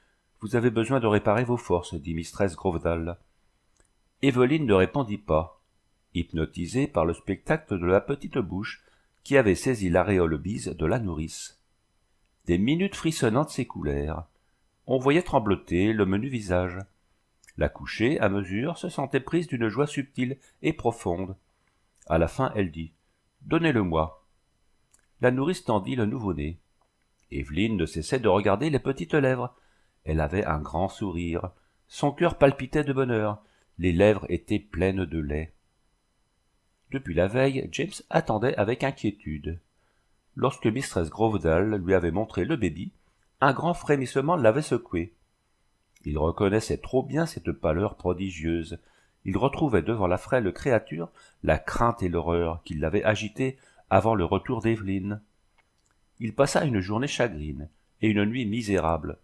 Speaker 1: Vous avez besoin de réparer vos forces, dit Mistress Grovedal. Éveline ne répondit pas hypnotisée par le spectacle de la petite bouche qui avait saisi l'aréole bise de la nourrice. Des minutes frissonnantes s'écoulèrent. On voyait trembloter le menu visage. La couchée, à mesure, se sentait prise d'une joie subtile et profonde. À la fin, elle dit Donnez-le-moi. La nourrice tendit le nouveau-né. Evelyne ne cessait de regarder les petites lèvres. Elle avait un grand sourire. Son cœur palpitait de bonheur. Les lèvres étaient pleines de lait. Depuis la veille, James attendait avec inquiétude. Lorsque Mistress Grovedal lui avait montré le bébé, un grand frémissement l'avait secoué. Il reconnaissait trop bien cette pâleur prodigieuse. Il retrouvait devant la frêle créature la crainte et l'horreur qui l'avaient agité avant le retour d'Evelyn. Il passa une journée chagrine et une nuit misérable.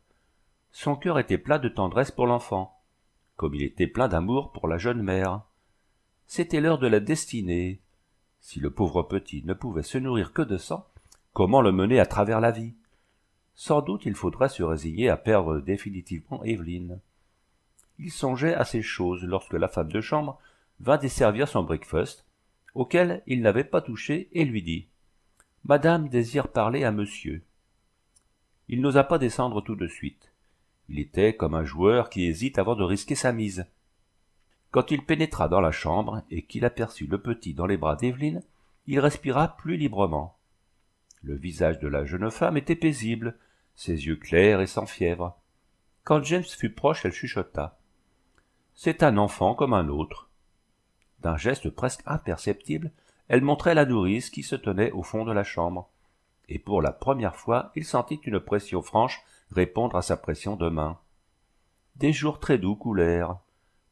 Speaker 1: Son cœur était plein de tendresse pour l'enfant, comme il était plein d'amour pour la jeune mère c'était l'heure de la destinée. Si le pauvre petit ne pouvait se nourrir que de sang, comment le mener à travers la vie Sans doute il faudrait se résigner à perdre définitivement Evelyne. Il songeait à ces choses lorsque la femme de chambre vint desservir son breakfast, auquel il n'avait pas touché, et lui dit Madame désire parler à monsieur. Il n'osa pas descendre tout de suite. Il était comme un joueur qui hésite avant de risquer sa mise. Quand il pénétra dans la chambre et qu'il aperçut le petit dans les bras d'Evelyne, il respira plus librement. Le visage de la jeune femme était paisible, ses yeux clairs et sans fièvre. Quand James fut proche, elle chuchota. C'est un enfant comme un autre. D'un geste presque imperceptible, elle montrait la nourrice qui se tenait au fond de la chambre. Et pour la première fois, il sentit une pression franche répondre à sa pression de main. Des jours très doux coulèrent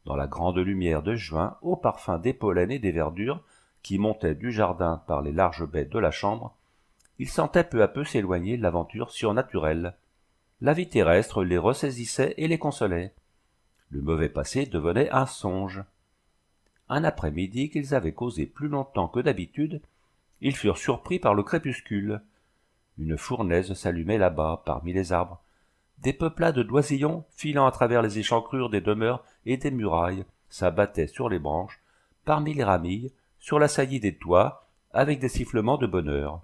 Speaker 1: dans la grande lumière de juin, au parfum des pollens et des verdures qui montaient du jardin par les larges baies de la chambre, ils sentaient peu à peu s'éloigner l'aventure surnaturelle. La vie terrestre les ressaisissait et les consolait. Le mauvais passé devenait un songe. Un après-midi qu'ils avaient causé plus longtemps que d'habitude, ils furent surpris par le crépuscule. Une fournaise s'allumait là-bas, parmi les arbres, des peuplades d'oisillons filant à travers les échancrures des demeures et des murailles s'abattaient sur les branches, parmi les ramilles, sur la saillie des toits, avec des sifflements de bonheur.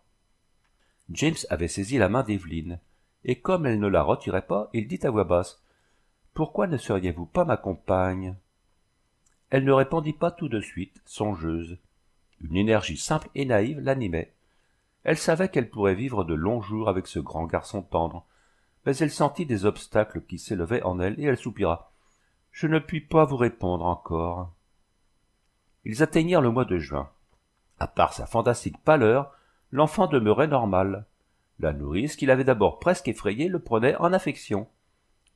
Speaker 1: James avait saisi la main d'Evelyne, et comme elle ne la retirait pas, il dit à voix basse Pourquoi ne seriez-vous pas ma compagne Elle ne répondit pas tout de suite, songeuse. Une énergie simple et naïve l'animait. Elle savait qu'elle pourrait vivre de longs jours avec ce grand garçon tendre, mais elle sentit des obstacles qui s'élevaient en elle et elle soupira. Je ne puis pas vous répondre encore. Ils atteignirent le mois de juin. À part sa fantastique pâleur, l'enfant demeurait normal. La nourrice, qui l'avait d'abord presque effrayée, le prenait en affection.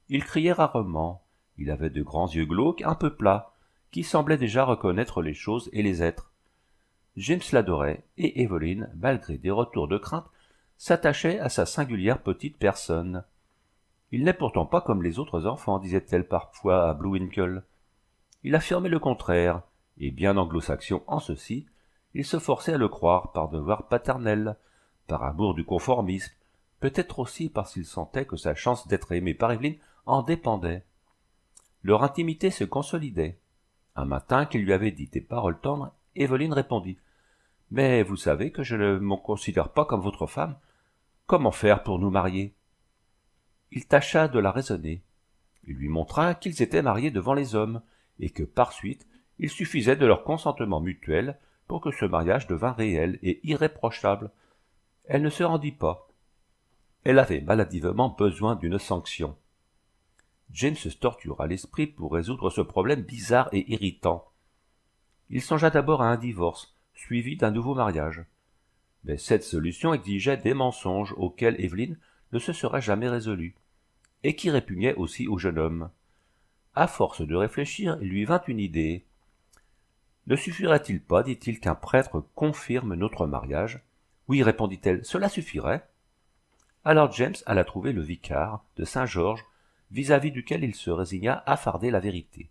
Speaker 1: Il criait rarement. Il avait de grands yeux glauques, un peu plats, qui semblaient déjà reconnaître les choses et les êtres. James l'adorait, et Evelyn, malgré des retours de crainte, s'attachait à sa singulière petite personne. Il n'est pourtant pas comme les autres enfants, disait-elle parfois à Blue Winkle. Il affirmait le contraire, et bien anglo-saxon en ceci, il se forçait à le croire par devoir paternel, par amour du conformisme, peut-être aussi parce qu'il sentait que sa chance d'être aimé par Evelyn en dépendait. Leur intimité se consolidait. Un matin qu'il lui avait dit des paroles tendres, Evelyn répondit Mais vous savez que je ne m'en considère pas comme votre femme. Comment faire pour nous marier il tâcha de la raisonner. Il lui montra qu'ils étaient mariés devant les hommes, et que par suite il suffisait de leur consentement mutuel pour que ce mariage devint réel et irréprochable. Elle ne se rendit pas. Elle avait maladivement besoin d'une sanction. James se tortura l'esprit pour résoudre ce problème bizarre et irritant. Il songea d'abord à un divorce, suivi d'un nouveau mariage. Mais cette solution exigeait des mensonges auxquels Evelyn ne se serait jamais résolu, et qui répugnait aussi au jeune homme. À force de réfléchir, il lui vint une idée. Ne suffirait-il pas, dit-il, qu'un prêtre confirme notre mariage Oui, répondit-elle, cela suffirait. Alors James alla trouver le vicaire de Saint-Georges, vis-à-vis duquel il se résigna à farder la vérité.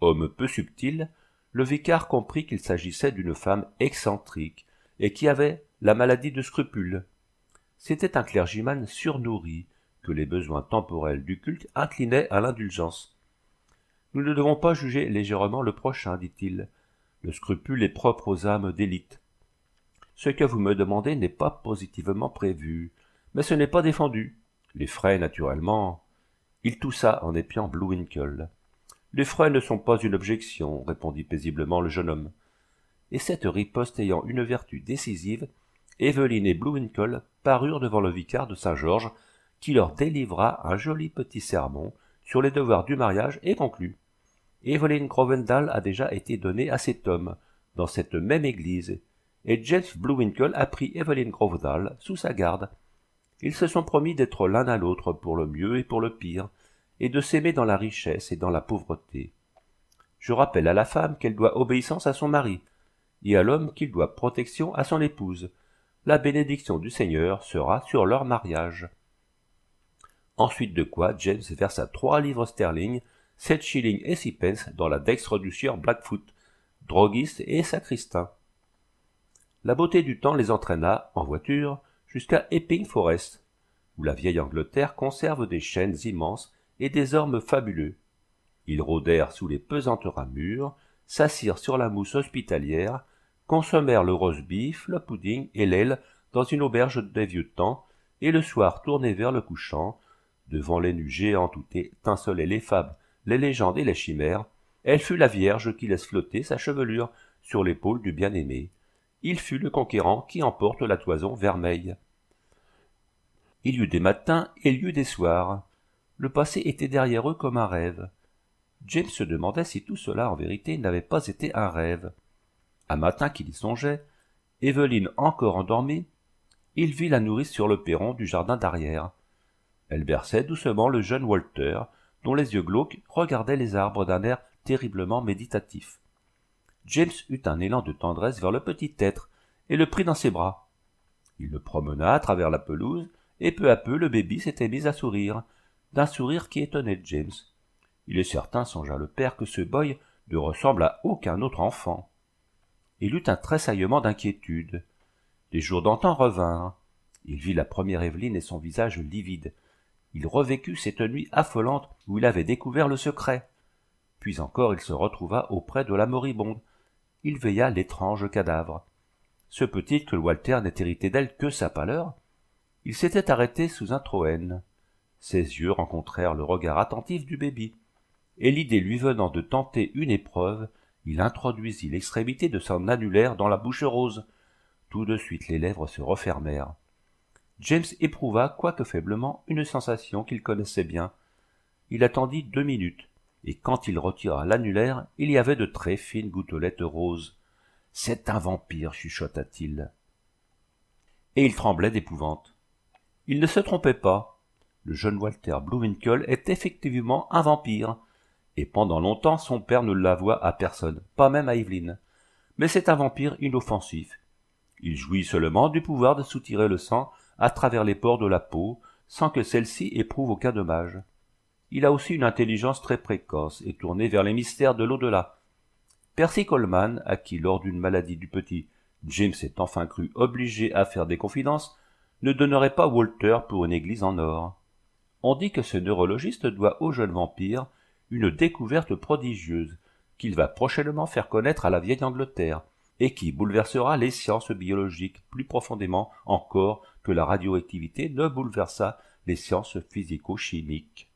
Speaker 1: Homme peu subtil, le vicar comprit qu'il s'agissait d'une femme excentrique et qui avait la maladie de scrupules. C'était un clergyman surnourri, que les besoins temporels du culte inclinaient à l'indulgence. Nous ne devons pas juger légèrement le prochain, dit-il. Le scrupule est propre aux âmes d'élite. Ce que vous me demandez n'est pas positivement prévu, mais ce n'est pas défendu. Les frais, naturellement. Il toussa en épiant Winkle. « Les frais ne sont pas une objection, répondit paisiblement le jeune homme. Et cette riposte ayant une vertu décisive, Evelyn et Winkle parurent devant le vicaire de Saint-Georges, qui leur délivra un joli petit sermon sur les devoirs du mariage et conclut. Evelyn Grovendal a déjà été donnée à cet homme, dans cette même église, et Jeff Winkle a pris Evelyn Grovendal sous sa garde. Ils se sont promis d'être l'un à l'autre pour le mieux et pour le pire, et de s'aimer dans la richesse et dans la pauvreté. Je rappelle à la femme qu'elle doit obéissance à son mari, et à l'homme qu'il doit protection à son épouse, la bénédiction du Seigneur sera sur leur mariage. Ensuite de quoi James versa trois livres sterling, sept shillings et six pence dans la dextre du sieur Blackfoot, droguiste et sacristain. La beauté du temps les entraîna, en voiture, jusqu'à Epping Forest, où la vieille Angleterre conserve des chaînes immenses et des ormes fabuleux. Ils rôdèrent sous les pesantes ramures, s'assirent sur la mousse hospitalière consommèrent le roast-beef, le pudding et l'aile dans une auberge des vieux temps, et le soir tourné vers le couchant, devant les nues géantes où étincelaient les fables, les légendes et les chimères, elle fut la Vierge qui laisse flotter sa chevelure sur l'épaule du bien-aimé. Il fut le conquérant qui emporte la toison vermeille. Il y eut des matins et il y eut des soirs. Le passé était derrière eux comme un rêve. James se demandait si tout cela en vérité n'avait pas été un rêve un matin qu'il y songeait, Evelyn encore endormie, il vit la nourrice sur le perron du jardin d'arrière. Elle berçait doucement le jeune Walter, dont les yeux glauques regardaient les arbres d'un air terriblement méditatif. James eut un élan de tendresse vers le petit être et le prit dans ses bras. Il le promena à travers la pelouse, et peu à peu le bébé s'était mis à sourire, d'un sourire qui étonnait James. Il est certain, songea le père, que ce boy ne ressemble à aucun autre enfant il eut un tressaillement d'inquiétude. Les jours d'antan revinrent. Il vit la première Evelyne et son visage livide. Il revécut cette nuit affolante où il avait découvert le secret. Puis encore il se retrouva auprès de la moribonde. Il veilla l'étrange cadavre. Ce petit que Walter n'ait hérité d'elle que sa pâleur Il s'était arrêté sous un troène. Ses yeux rencontrèrent le regard attentif du baby, et l'idée lui venant de tenter une épreuve, il introduisit l'extrémité de son annulaire dans la bouche rose. Tout de suite les lèvres se refermèrent. James éprouva, quoique faiblement, une sensation qu'il connaissait bien. Il attendit deux minutes, et quand il retira l'annulaire, il y avait de très fines gouttelettes roses. C'est un vampire, chuchota-t-il. Et il tremblait d'épouvante. Il ne se trompait pas. Le jeune Walter Blumenkel est effectivement un vampire, et pendant longtemps son père ne voit à personne, pas même à Evelyn. Mais c'est un vampire inoffensif. Il jouit seulement du pouvoir de soutirer le sang à travers les pores de la peau, sans que celle-ci éprouve aucun dommage. Il a aussi une intelligence très précoce et tournée vers les mystères de l'au-delà. Percy Coleman, qui lors d'une maladie du petit, James s'est enfin cru obligé à faire des confidences, ne donnerait pas Walter pour une église en or. On dit que ce neurologiste doit au jeune vampire une découverte prodigieuse qu'il va prochainement faire connaître à la vieille Angleterre et qui bouleversera les sciences biologiques plus profondément encore que la radioactivité ne bouleversa les sciences physico-chimiques.